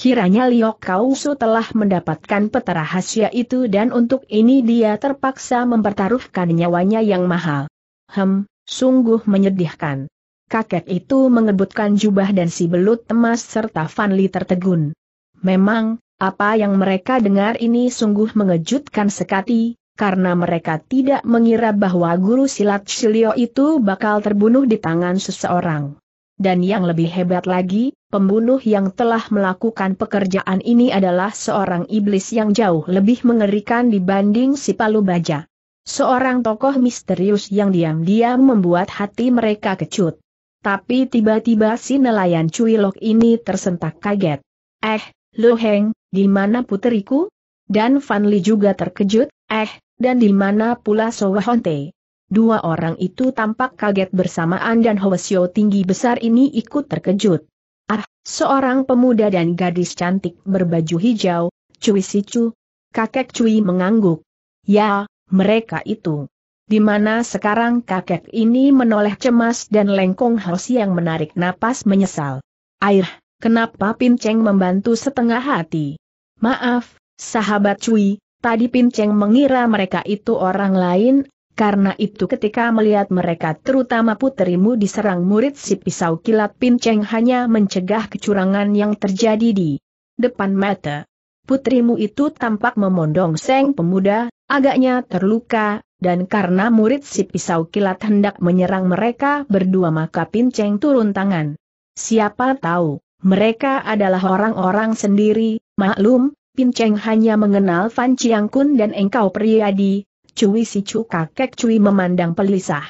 Kiranya Liok Kausu telah mendapatkan peta rahasia itu dan untuk ini dia terpaksa mempertaruhkan nyawanya yang mahal. Hem, sungguh menyedihkan. Kakek itu mengebutkan jubah dan si belut emas serta Fanli tertegun. Memang, apa yang mereka dengar ini sungguh mengejutkan sekali, karena mereka tidak mengira bahwa guru silat Shilio itu bakal terbunuh di tangan seseorang. Dan yang lebih hebat lagi, Pembunuh yang telah melakukan pekerjaan ini adalah seorang iblis yang jauh lebih mengerikan dibanding si Palu Baja. Seorang tokoh misterius yang diam-diam membuat hati mereka kecut. Tapi tiba-tiba si nelayan cuilok ini tersentak kaget. Eh, heng, di mana puteriku? Dan Fanli juga terkejut, eh, dan di mana pula Sowahonte? Dua orang itu tampak kaget bersamaan dan Hwasyo tinggi besar ini ikut terkejut. Ah, seorang pemuda dan gadis cantik berbaju hijau, Cui Sicu. Kakek Cui mengangguk. Ya, mereka itu. Di mana sekarang kakek ini menoleh cemas dan lengkong Hos yang menarik napas menyesal. Air, kenapa Pinceng membantu setengah hati? Maaf, sahabat Cui, tadi Pinceng mengira mereka itu orang lain, karena itu ketika melihat mereka terutama putrimu diserang murid si pisau kilat pinceng hanya mencegah kecurangan yang terjadi di depan mata. Putrimu itu tampak memondong seng pemuda, agaknya terluka, dan karena murid si pisau kilat hendak menyerang mereka berdua maka pinceng turun tangan. Siapa tahu, mereka adalah orang-orang sendiri, maklum, pinceng hanya mengenal Fan Kun dan engkau Priyadi. Cui si cu kakek Cui memandang pelisah.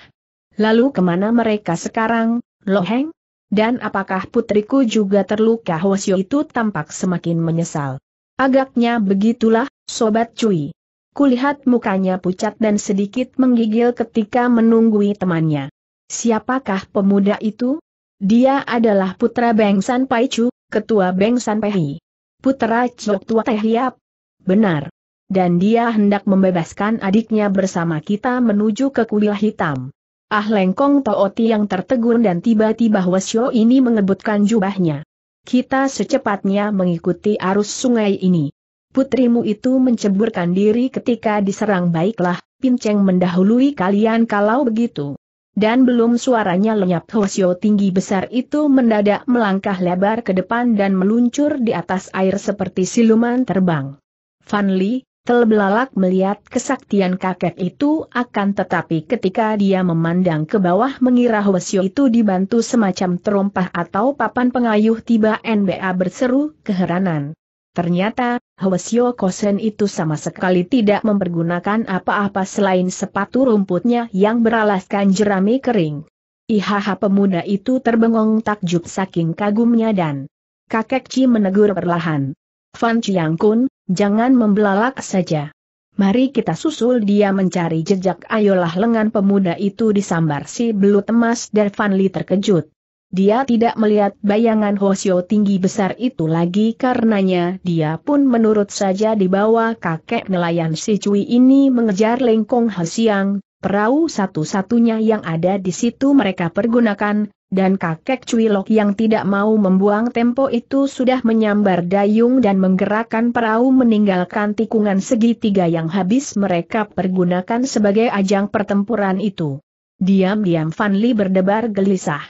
Lalu kemana mereka sekarang, Loheng? Dan apakah putriku juga terluka Hwasyo itu tampak semakin menyesal. Agaknya begitulah, Sobat Cui. Kulihat mukanya pucat dan sedikit menggigil ketika menunggui temannya. Siapakah pemuda itu? Dia adalah putra Bengsan Pai Chu, ketua Bengsan Pehi. Putra Chok Tua Tehiap. Benar dan dia hendak membebaskan adiknya bersama kita menuju ke kuil hitam. Ah Lengkong Tooti yang tertegun dan tiba-tiba Wesyo ini mengebutkan jubahnya. Kita secepatnya mengikuti arus sungai ini. Putrimu itu menceburkan diri ketika diserang baiklah, Pinceng mendahului kalian kalau begitu. Dan belum suaranya lenyap Hosyo tinggi besar itu mendadak melangkah lebar ke depan dan meluncur di atas air seperti siluman terbang. Fanli, Terbelalak melihat kesaktian kakek itu akan tetapi ketika dia memandang ke bawah mengira Hwasyo itu dibantu semacam terompah atau papan pengayuh tiba NBA berseru keheranan. Ternyata, Hwasyo Kosen itu sama sekali tidak mempergunakan apa-apa selain sepatu rumputnya yang beralaskan jerami kering. Ihaha pemuda itu terbengong takjub saking kagumnya dan kakek Ci menegur perlahan. Fan Chiang Kun, jangan membelalak saja. Mari kita susul dia mencari jejak ayolah lengan pemuda itu disambar si belut emas dan Fan Li terkejut. Dia tidak melihat bayangan Hosio tinggi besar itu lagi karenanya dia pun menurut saja dibawa kakek nelayan si Cui ini mengejar lengkong Hosiang, perahu satu-satunya yang ada di situ mereka pergunakan, dan kakek Cuilok yang tidak mau membuang tempo itu sudah menyambar dayung dan menggerakkan perahu meninggalkan tikungan segitiga yang habis mereka pergunakan sebagai ajang pertempuran itu. Diam-diam Fan Li berdebar gelisah.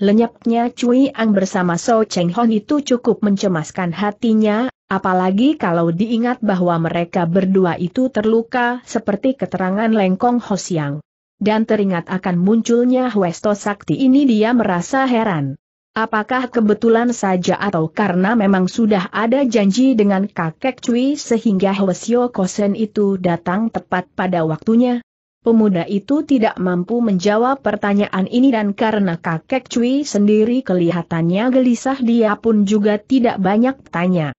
Lenyapnya Cui Ang bersama So Cheng Hon itu cukup mencemaskan hatinya, apalagi kalau diingat bahwa mereka berdua itu terluka seperti keterangan Lengkong Yang dan teringat akan munculnya Huesto Sakti ini dia merasa heran. Apakah kebetulan saja atau karena memang sudah ada janji dengan kakek Cui sehingga Huesio Kosen itu datang tepat pada waktunya? Pemuda itu tidak mampu menjawab pertanyaan ini dan karena kakek Cui sendiri kelihatannya gelisah dia pun juga tidak banyak tanya.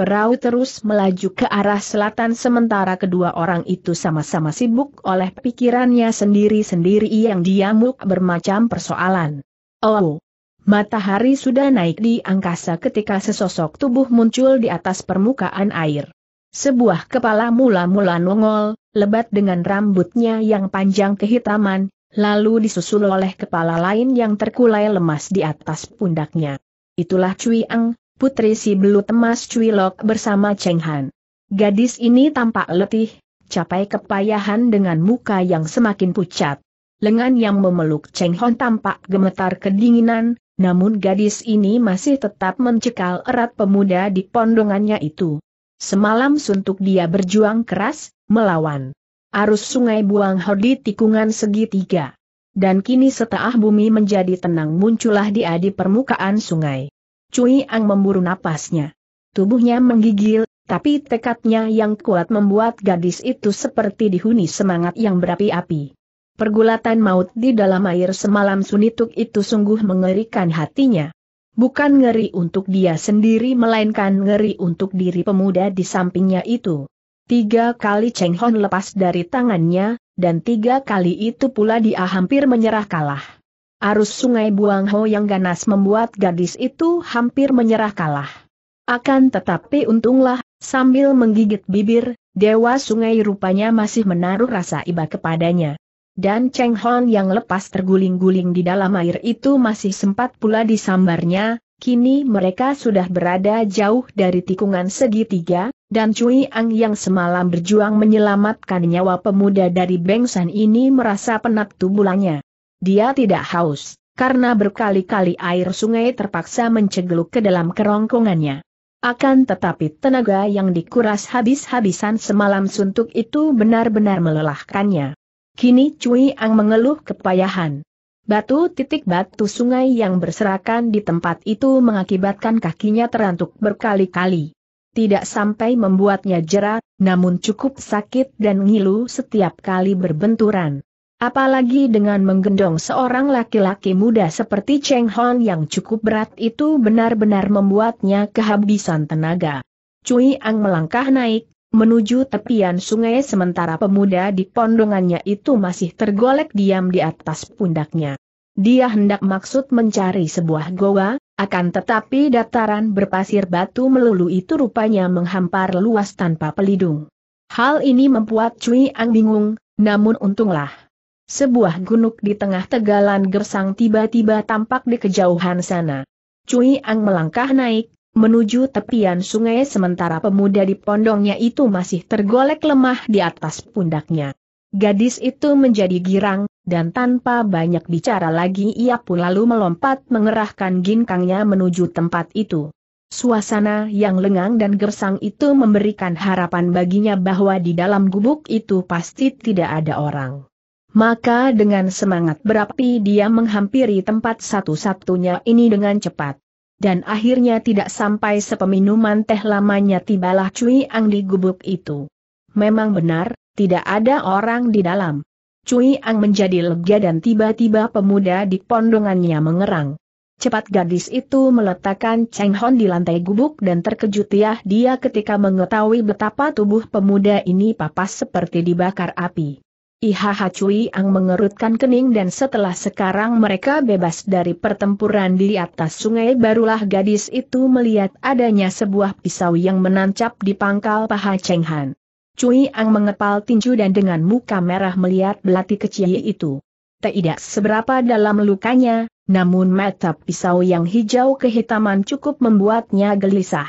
Perahu terus melaju ke arah selatan sementara kedua orang itu sama-sama sibuk oleh pikirannya sendiri-sendiri yang diamuk bermacam persoalan. Oh, matahari sudah naik di angkasa ketika sesosok tubuh muncul di atas permukaan air. Sebuah kepala mula-mula nongol, lebat dengan rambutnya yang panjang kehitaman, lalu disusul oleh kepala lain yang terkulai lemas di atas pundaknya. Itulah Cui Ang, putri si emas emas Cuilok bersama Cheng Han. Gadis ini tampak letih, capai kepayahan dengan muka yang semakin pucat. Lengan yang memeluk Cheng Hon tampak gemetar kedinginan, namun gadis ini masih tetap mencekal erat pemuda di pondongannya itu. Semalam suntuk dia berjuang keras, melawan arus sungai buang hodi tikungan segitiga. Dan kini setelah bumi menjadi tenang muncullah dia di permukaan sungai. Cui Ang memburu napasnya. Tubuhnya menggigil, tapi tekadnya yang kuat membuat gadis itu seperti dihuni semangat yang berapi-api. Pergulatan maut di dalam air semalam sunituk itu sungguh mengerikan hatinya. Bukan ngeri untuk dia sendiri melainkan ngeri untuk diri pemuda di sampingnya itu. Tiga kali Cheng Hon lepas dari tangannya, dan tiga kali itu pula dia hampir menyerah kalah. Arus sungai Buang Ho yang ganas membuat gadis itu hampir menyerah kalah. Akan tetapi untunglah, sambil menggigit bibir, dewa sungai rupanya masih menaruh rasa iba kepadanya. Dan Cheng Hon yang lepas terguling-guling di dalam air itu masih sempat pula disambarnya, kini mereka sudah berada jauh dari tikungan segitiga, dan Cui Ang yang semalam berjuang menyelamatkan nyawa pemuda dari Bengsan ini merasa penat tubuhnya. Dia tidak haus, karena berkali-kali air sungai terpaksa mencegluk ke dalam kerongkongannya. Akan tetapi tenaga yang dikuras habis-habisan semalam suntuk itu benar-benar melelahkannya. Kini Cui Ang mengeluh kepayahan. Batu titik batu sungai yang berserakan di tempat itu mengakibatkan kakinya terantuk berkali-kali. Tidak sampai membuatnya jerat, namun cukup sakit dan ngilu setiap kali berbenturan. Apalagi dengan menggendong seorang laki-laki muda seperti Cheng Hon yang cukup berat itu benar-benar membuatnya kehabisan tenaga. Cui Ang melangkah naik, menuju tepian sungai sementara pemuda di pondongannya itu masih tergolek diam di atas pundaknya. Dia hendak maksud mencari sebuah goa, akan tetapi dataran berpasir batu melulu itu rupanya menghampar luas tanpa pelindung. Hal ini membuat Cui Ang bingung, namun untunglah sebuah gunung di tengah tegalan gersang tiba-tiba tampak di kejauhan sana. Cui Ang melangkah naik, menuju tepian sungai sementara pemuda di pondongnya itu masih tergolek lemah di atas pundaknya. Gadis itu menjadi girang, dan tanpa banyak bicara lagi ia pun lalu melompat mengerahkan ginkangnya menuju tempat itu. Suasana yang lengang dan gersang itu memberikan harapan baginya bahwa di dalam gubuk itu pasti tidak ada orang. Maka dengan semangat berapi dia menghampiri tempat satu-satunya ini dengan cepat. Dan akhirnya tidak sampai sepeminuman teh lamanya tibalah Cui Ang di gubuk itu. Memang benar, tidak ada orang di dalam. Cui Ang menjadi lega dan tiba-tiba pemuda di pondongannya mengerang. Cepat gadis itu meletakkan Cheng Hon di lantai gubuk dan terkejut dia ketika mengetahui betapa tubuh pemuda ini papas seperti dibakar api. Iha Cui Ang mengerutkan kening dan setelah sekarang mereka bebas dari pertempuran di atas sungai barulah gadis itu melihat adanya sebuah pisau yang menancap di pangkal paha Cheng Han. Cui Ang mengepal tinju dan dengan muka merah melihat belati kecil itu. Tidak seberapa dalam lukanya, namun mata pisau yang hijau kehitaman cukup membuatnya gelisah.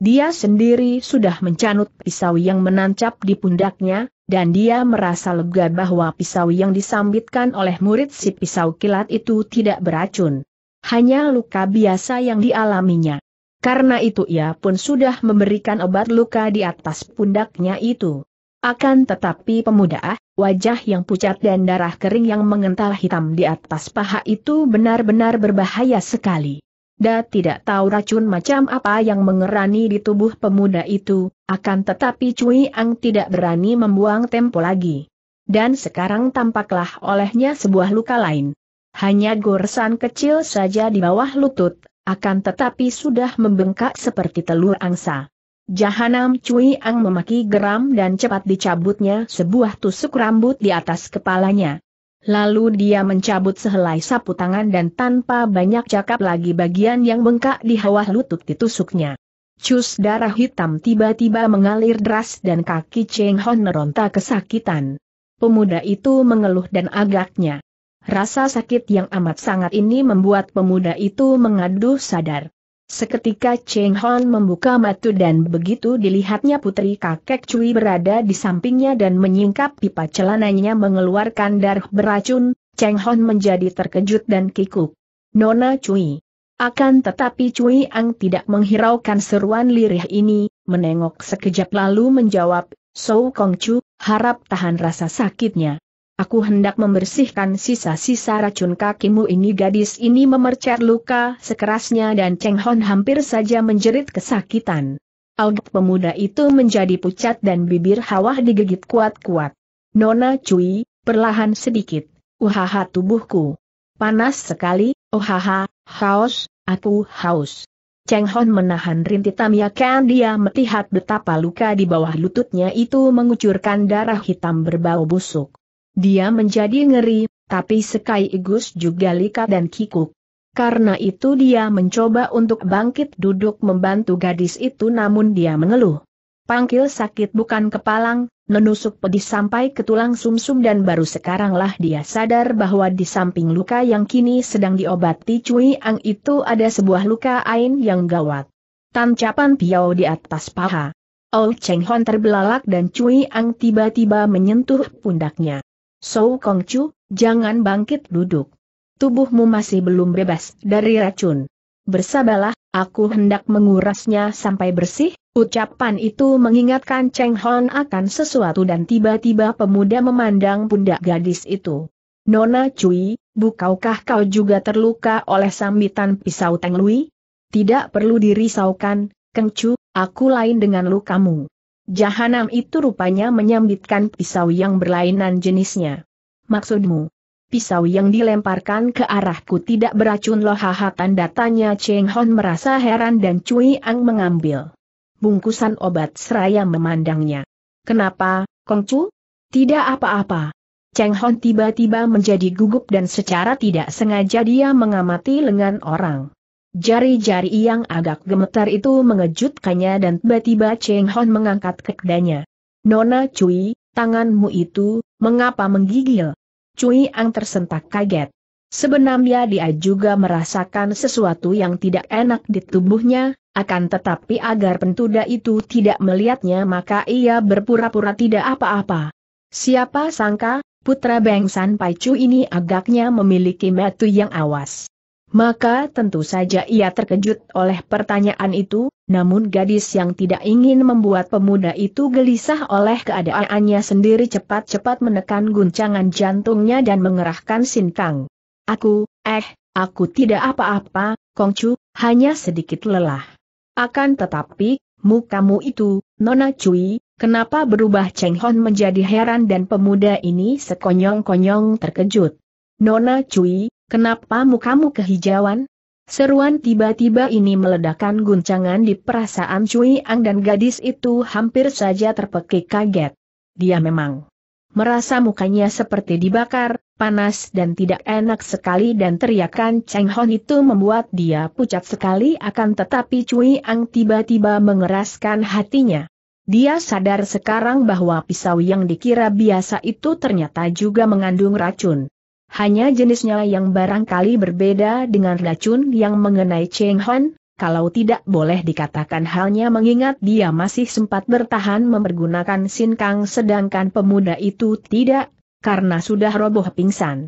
Dia sendiri sudah mencanut pisau yang menancap di pundaknya, dan dia merasa lega bahwa pisau yang disambitkan oleh murid si pisau kilat itu tidak beracun. Hanya luka biasa yang dialaminya. Karena itu ia pun sudah memberikan obat luka di atas pundaknya itu. Akan tetapi pemuda, ah, wajah yang pucat dan darah kering yang mengental hitam di atas paha itu benar-benar berbahaya sekali. Da tidak tahu racun macam apa yang mengerani di tubuh pemuda itu, akan tetapi Cui Ang tidak berani membuang tempo lagi. Dan sekarang tampaklah olehnya sebuah luka lain. Hanya goresan kecil saja di bawah lutut, akan tetapi sudah membengkak seperti telur angsa. Jahanam Cui Ang memaki geram dan cepat dicabutnya sebuah tusuk rambut di atas kepalanya. Lalu dia mencabut sehelai sapu tangan dan tanpa banyak cakap lagi bagian yang bengkak di hawa lutut ditusuknya. Cus darah hitam tiba-tiba mengalir deras dan kaki Cheng Hon meronta kesakitan. Pemuda itu mengeluh dan agaknya. Rasa sakit yang amat sangat ini membuat pemuda itu mengadu sadar. Seketika Cheng Hon membuka mata dan begitu dilihatnya putri kakek Cui berada di sampingnya dan menyingkap pipa celananya mengeluarkan darah beracun, Cheng Hon menjadi terkejut dan kikuk. Nona Cui. Akan tetapi Cui Ang tidak menghiraukan seruan lirih ini, menengok sekejap lalu menjawab, So Kong Chu, harap tahan rasa sakitnya. Aku hendak membersihkan sisa-sisa racun kakimu ini gadis ini memercer luka sekerasnya dan Cheng Hon hampir saja menjerit kesakitan. Aug pemuda itu menjadi pucat dan bibir hawah digigit kuat-kuat. Nona Cui, perlahan sedikit, uhaha tubuhku. Panas sekali, uhaha, haus, aku haus. Cheng Hon menahan rintitan yakan dia melihat betapa luka di bawah lututnya itu mengucurkan darah hitam berbau busuk. Dia menjadi ngeri, tapi Sekai Igus juga lika dan kikuk. Karena itu dia mencoba untuk bangkit duduk membantu gadis itu namun dia mengeluh. Pangkil sakit bukan kepalang, menusuk pedis sampai ke tulang sumsum -sum dan baru sekaranglah dia sadar bahwa di samping luka yang kini sedang diobati Cui Ang itu ada sebuah luka ain yang gawat. Tancapan piau di atas paha. Old Cheng Hon terbelalak dan Cui Ang tiba-tiba menyentuh pundaknya. Sou Chu, jangan bangkit duduk. Tubuhmu masih belum bebas dari racun. Bersabalah, aku hendak mengurasnya sampai bersih, ucapan itu mengingatkan Cheng Hon akan sesuatu dan tiba-tiba pemuda memandang pundak gadis itu. Nona Cui, bukaukah kau juga terluka oleh sambitan pisau Teng Lui? Tidak perlu dirisaukan, Kengcu, aku lain dengan lukamu. Jahanam itu rupanya menyambitkan pisau yang berlainan jenisnya. Maksudmu? Pisau yang dilemparkan ke arahku tidak beracun loh haha tanda tanya Cheng Hon merasa heran dan Cui Ang mengambil. Bungkusan obat seraya memandangnya. Kenapa, Kong Chu? Tidak apa-apa. Cheng Hon tiba-tiba menjadi gugup dan secara tidak sengaja dia mengamati lengan orang. Jari-jari yang agak gemetar itu mengejutkannya dan tiba-tiba Cheng Hon mengangkat kekdanya. Nona Cui, tanganmu itu, mengapa menggigil? Cui Ang tersentak kaget. Sebenarnya dia juga merasakan sesuatu yang tidak enak di tubuhnya, akan tetapi agar pentuda itu tidak melihatnya maka ia berpura-pura tidak apa-apa. Siapa sangka, putra Beng San Pai Chu ini agaknya memiliki metu yang awas. Maka tentu saja ia terkejut oleh pertanyaan itu, namun gadis yang tidak ingin membuat pemuda itu gelisah oleh keadaannya sendiri cepat-cepat menekan guncangan jantungnya dan mengerahkan sintang. Aku, eh, aku tidak apa-apa, Kongcu, hanya sedikit lelah. Akan tetapi, mukamu itu, Nona Cui, kenapa berubah Cheng Hon menjadi heran dan pemuda ini sekonyong-konyong terkejut. Nona Cui, Kenapa mukamu kehijauan? Seruan tiba-tiba ini meledakkan guncangan di perasaan Cui Ang dan gadis itu hampir saja terpekik kaget. Dia memang merasa mukanya seperti dibakar, panas dan tidak enak sekali dan teriakan Cheng Hon itu membuat dia pucat sekali akan tetapi Cui Ang tiba-tiba mengeraskan hatinya. Dia sadar sekarang bahwa pisau yang dikira biasa itu ternyata juga mengandung racun. Hanya jenisnya yang barangkali berbeda dengan racun yang mengenai Cheng Han, kalau tidak boleh dikatakan halnya mengingat dia masih sempat bertahan mempergunakan sinkang sedangkan pemuda itu tidak, karena sudah roboh pingsan.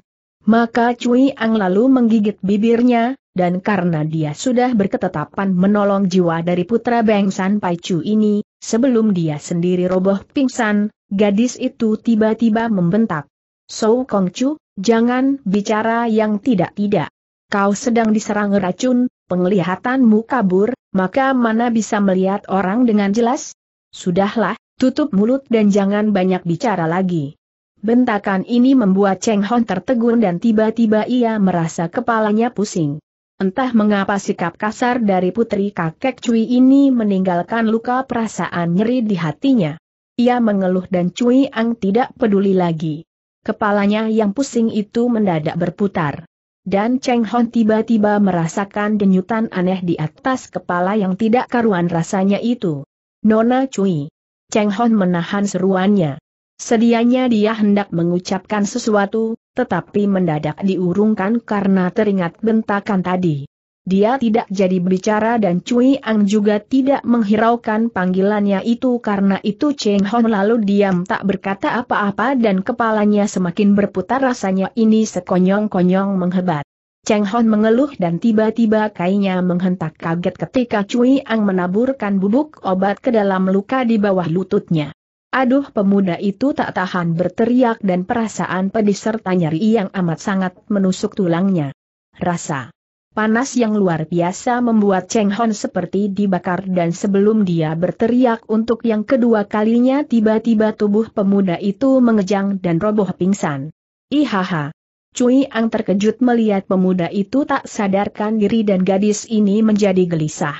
Maka Cui Ang lalu menggigit bibirnya, dan karena dia sudah berketetapan menolong jiwa dari putra San Pai Chu ini, sebelum dia sendiri roboh pingsan, gadis itu tiba-tiba membentak. So Kong Chu, Jangan bicara yang tidak-tidak. Kau sedang diserang racun, penglihatanmu kabur, maka mana bisa melihat orang dengan jelas? Sudahlah, tutup mulut dan jangan banyak bicara lagi. Bentakan ini membuat Cheng Hon tertegun dan tiba-tiba ia merasa kepalanya pusing. Entah mengapa sikap kasar dari putri kakek Cui ini meninggalkan luka perasaan nyeri di hatinya. Ia mengeluh dan Cui Ang tidak peduli lagi. Kepalanya yang pusing itu mendadak berputar. Dan Cheng Hon tiba-tiba merasakan denyutan aneh di atas kepala yang tidak karuan rasanya itu. Nona Cui. Cheng Hon menahan seruannya. Sedianya dia hendak mengucapkan sesuatu, tetapi mendadak diurungkan karena teringat bentakan tadi. Dia tidak jadi berbicara dan Cui Ang juga tidak menghiraukan panggilannya itu karena itu Cheng Hon lalu diam tak berkata apa-apa dan kepalanya semakin berputar rasanya ini sekonyong-konyong menghebat. Cheng Hon mengeluh dan tiba-tiba kainya menghentak kaget ketika Cui Ang menaburkan bubuk obat ke dalam luka di bawah lututnya. Aduh pemuda itu tak tahan berteriak dan perasaan pedih serta nyeri yang amat sangat menusuk tulangnya. Rasa Panas yang luar biasa membuat Cheng Hon seperti dibakar dan sebelum dia berteriak untuk yang kedua kalinya tiba-tiba tubuh pemuda itu mengejang dan roboh pingsan. Ihaha. Cui Ang terkejut melihat pemuda itu tak sadarkan diri dan gadis ini menjadi gelisah.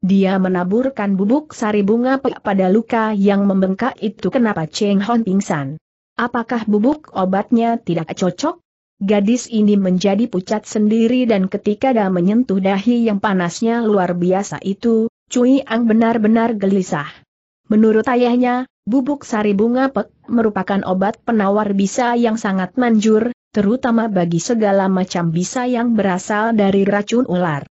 Dia menaburkan bubuk sari bunga pada luka yang membengkak itu kenapa Cheng Hon pingsan. Apakah bubuk obatnya tidak cocok? Gadis ini menjadi pucat sendiri dan ketika dia menyentuh dahi yang panasnya luar biasa itu, Cui Ang benar-benar gelisah. Menurut ayahnya, bubuk sari bunga pek merupakan obat penawar bisa yang sangat manjur, terutama bagi segala macam bisa yang berasal dari racun ular.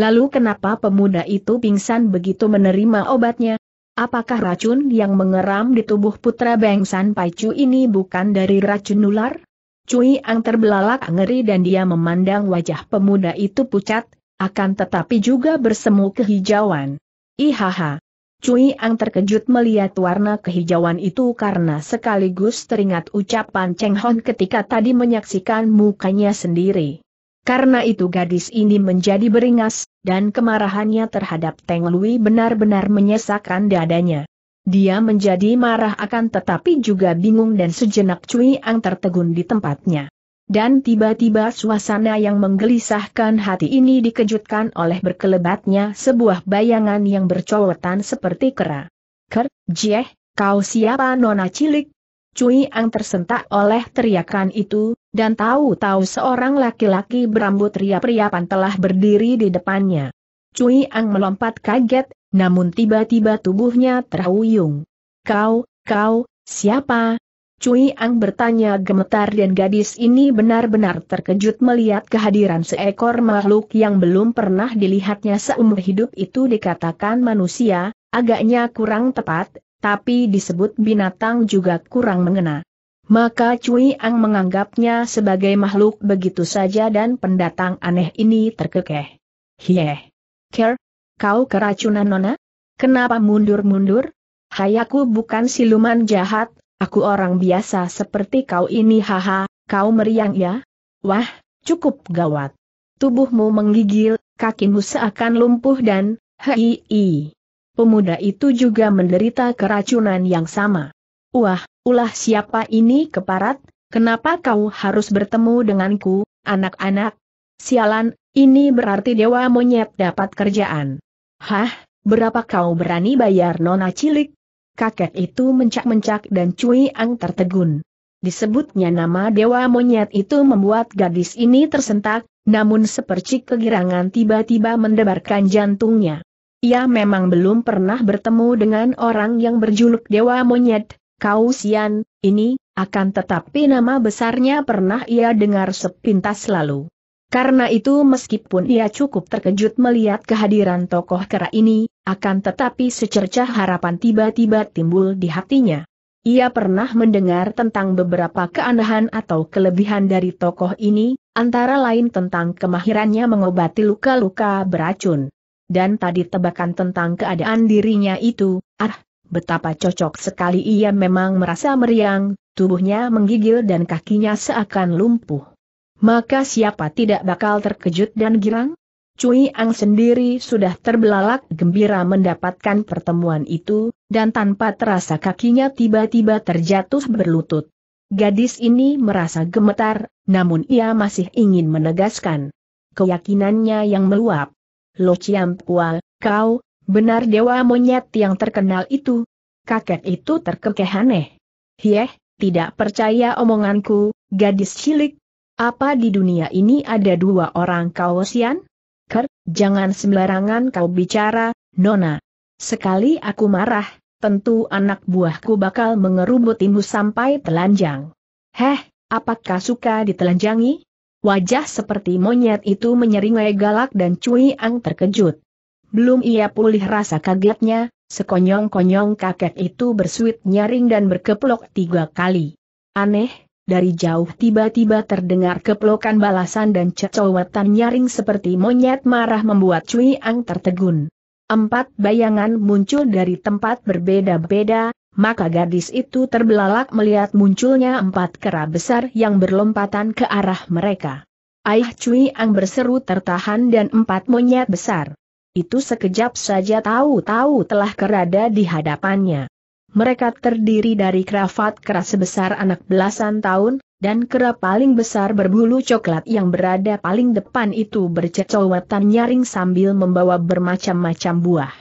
Lalu kenapa pemuda itu pingsan begitu menerima obatnya? Apakah racun yang mengeram di tubuh putra Beng San Paicu ini bukan dari racun ular? Cui Ang terbelalak ngeri dan dia memandang wajah pemuda itu pucat, akan tetapi juga bersemu kehijauan. Ihaha. Cui Ang terkejut melihat warna kehijauan itu karena sekaligus teringat ucapan Cheng Hon ketika tadi menyaksikan mukanya sendiri. Karena itu gadis ini menjadi beringas, dan kemarahannya terhadap Teng Lui benar-benar menyesakkan dadanya. Dia menjadi marah akan tetapi juga bingung dan sejenak Cui Ang tertegun di tempatnya. Dan tiba-tiba suasana yang menggelisahkan hati ini dikejutkan oleh berkelebatnya sebuah bayangan yang bercowetan seperti kera. Ker, Jieh, kau siapa nona cilik? Cui Ang tersentak oleh teriakan itu, dan tahu-tahu seorang laki-laki berambut ria ria telah berdiri di depannya. Cui Ang melompat kaget, namun tiba-tiba tubuhnya terhuyung. Kau, kau, siapa? Cui Ang bertanya gemetar dan gadis ini benar-benar terkejut melihat kehadiran seekor makhluk yang belum pernah dilihatnya seumur hidup itu dikatakan manusia, agaknya kurang tepat, tapi disebut binatang juga kurang mengena. Maka Cui Ang menganggapnya sebagai makhluk begitu saja dan pendatang aneh ini terkekeh. Hieh. Ker, Kau keracunan Nona? Kenapa mundur-mundur? Hai aku bukan siluman jahat, aku orang biasa seperti kau ini haha, kau meriang ya? Wah, cukup gawat. Tubuhmu menggigil, kakimu seakan lumpuh dan, hei, pemuda itu juga menderita keracunan yang sama. Wah, ulah siapa ini keparat, kenapa kau harus bertemu denganku, anak-anak? Sialan, ini berarti dewa monyet dapat kerjaan. Hah, berapa kau berani bayar nona cilik? Kakek itu mencak-mencak dan Cui Ang tertegun. Disebutnya nama Dewa Monyet itu membuat gadis ini tersentak, namun sepercik kegirangan tiba-tiba mendebarkan jantungnya. Ia memang belum pernah bertemu dengan orang yang berjuluk Dewa Monyet, Kau sian, ini, akan tetapi nama besarnya pernah ia dengar sepintas lalu. Karena itu meskipun ia cukup terkejut melihat kehadiran tokoh kera ini, akan tetapi secercah harapan tiba-tiba timbul di hatinya. Ia pernah mendengar tentang beberapa keanehan atau kelebihan dari tokoh ini, antara lain tentang kemahirannya mengobati luka-luka beracun. Dan tadi tebakan tentang keadaan dirinya itu, ah, betapa cocok sekali ia memang merasa meriang, tubuhnya menggigil dan kakinya seakan lumpuh maka siapa tidak bakal terkejut dan girang? Cui Ang sendiri sudah terbelalak gembira mendapatkan pertemuan itu, dan tanpa terasa kakinya tiba-tiba terjatuh berlutut. Gadis ini merasa gemetar, namun ia masih ingin menegaskan keyakinannya yang meluap. Lo Chiam Pua, kau, benar dewa monyet yang terkenal itu. Kakek itu terkekeh aneh. Hieh, tidak percaya omonganku, gadis cilik, apa di dunia ini ada dua orang kau Ker, jangan sembarangan kau bicara, Nona. Sekali aku marah, tentu anak buahku bakal mengerubutimu sampai telanjang. Heh, apakah suka ditelanjangi? Wajah seperti monyet itu menyeringai galak dan Cui Ang terkejut. Belum ia pulih rasa kagetnya, sekonyong-konyong kakek itu bersuit nyaring dan berkeplok tiga kali. Aneh, dari jauh tiba-tiba terdengar keplokan balasan dan cecowetan nyaring seperti monyet marah membuat Cui Ang tertegun. Empat bayangan muncul dari tempat berbeda-beda, maka gadis itu terbelalak melihat munculnya empat kera besar yang berlompatan ke arah mereka. Ayah Cui Ang berseru tertahan dan empat monyet besar. Itu sekejap saja tahu-tahu telah kerada di hadapannya. Mereka terdiri dari kerafat keras sebesar anak belasan tahun, dan kera paling besar berbulu coklat yang berada paling depan itu bercecowatan nyaring sambil membawa bermacam-macam buah.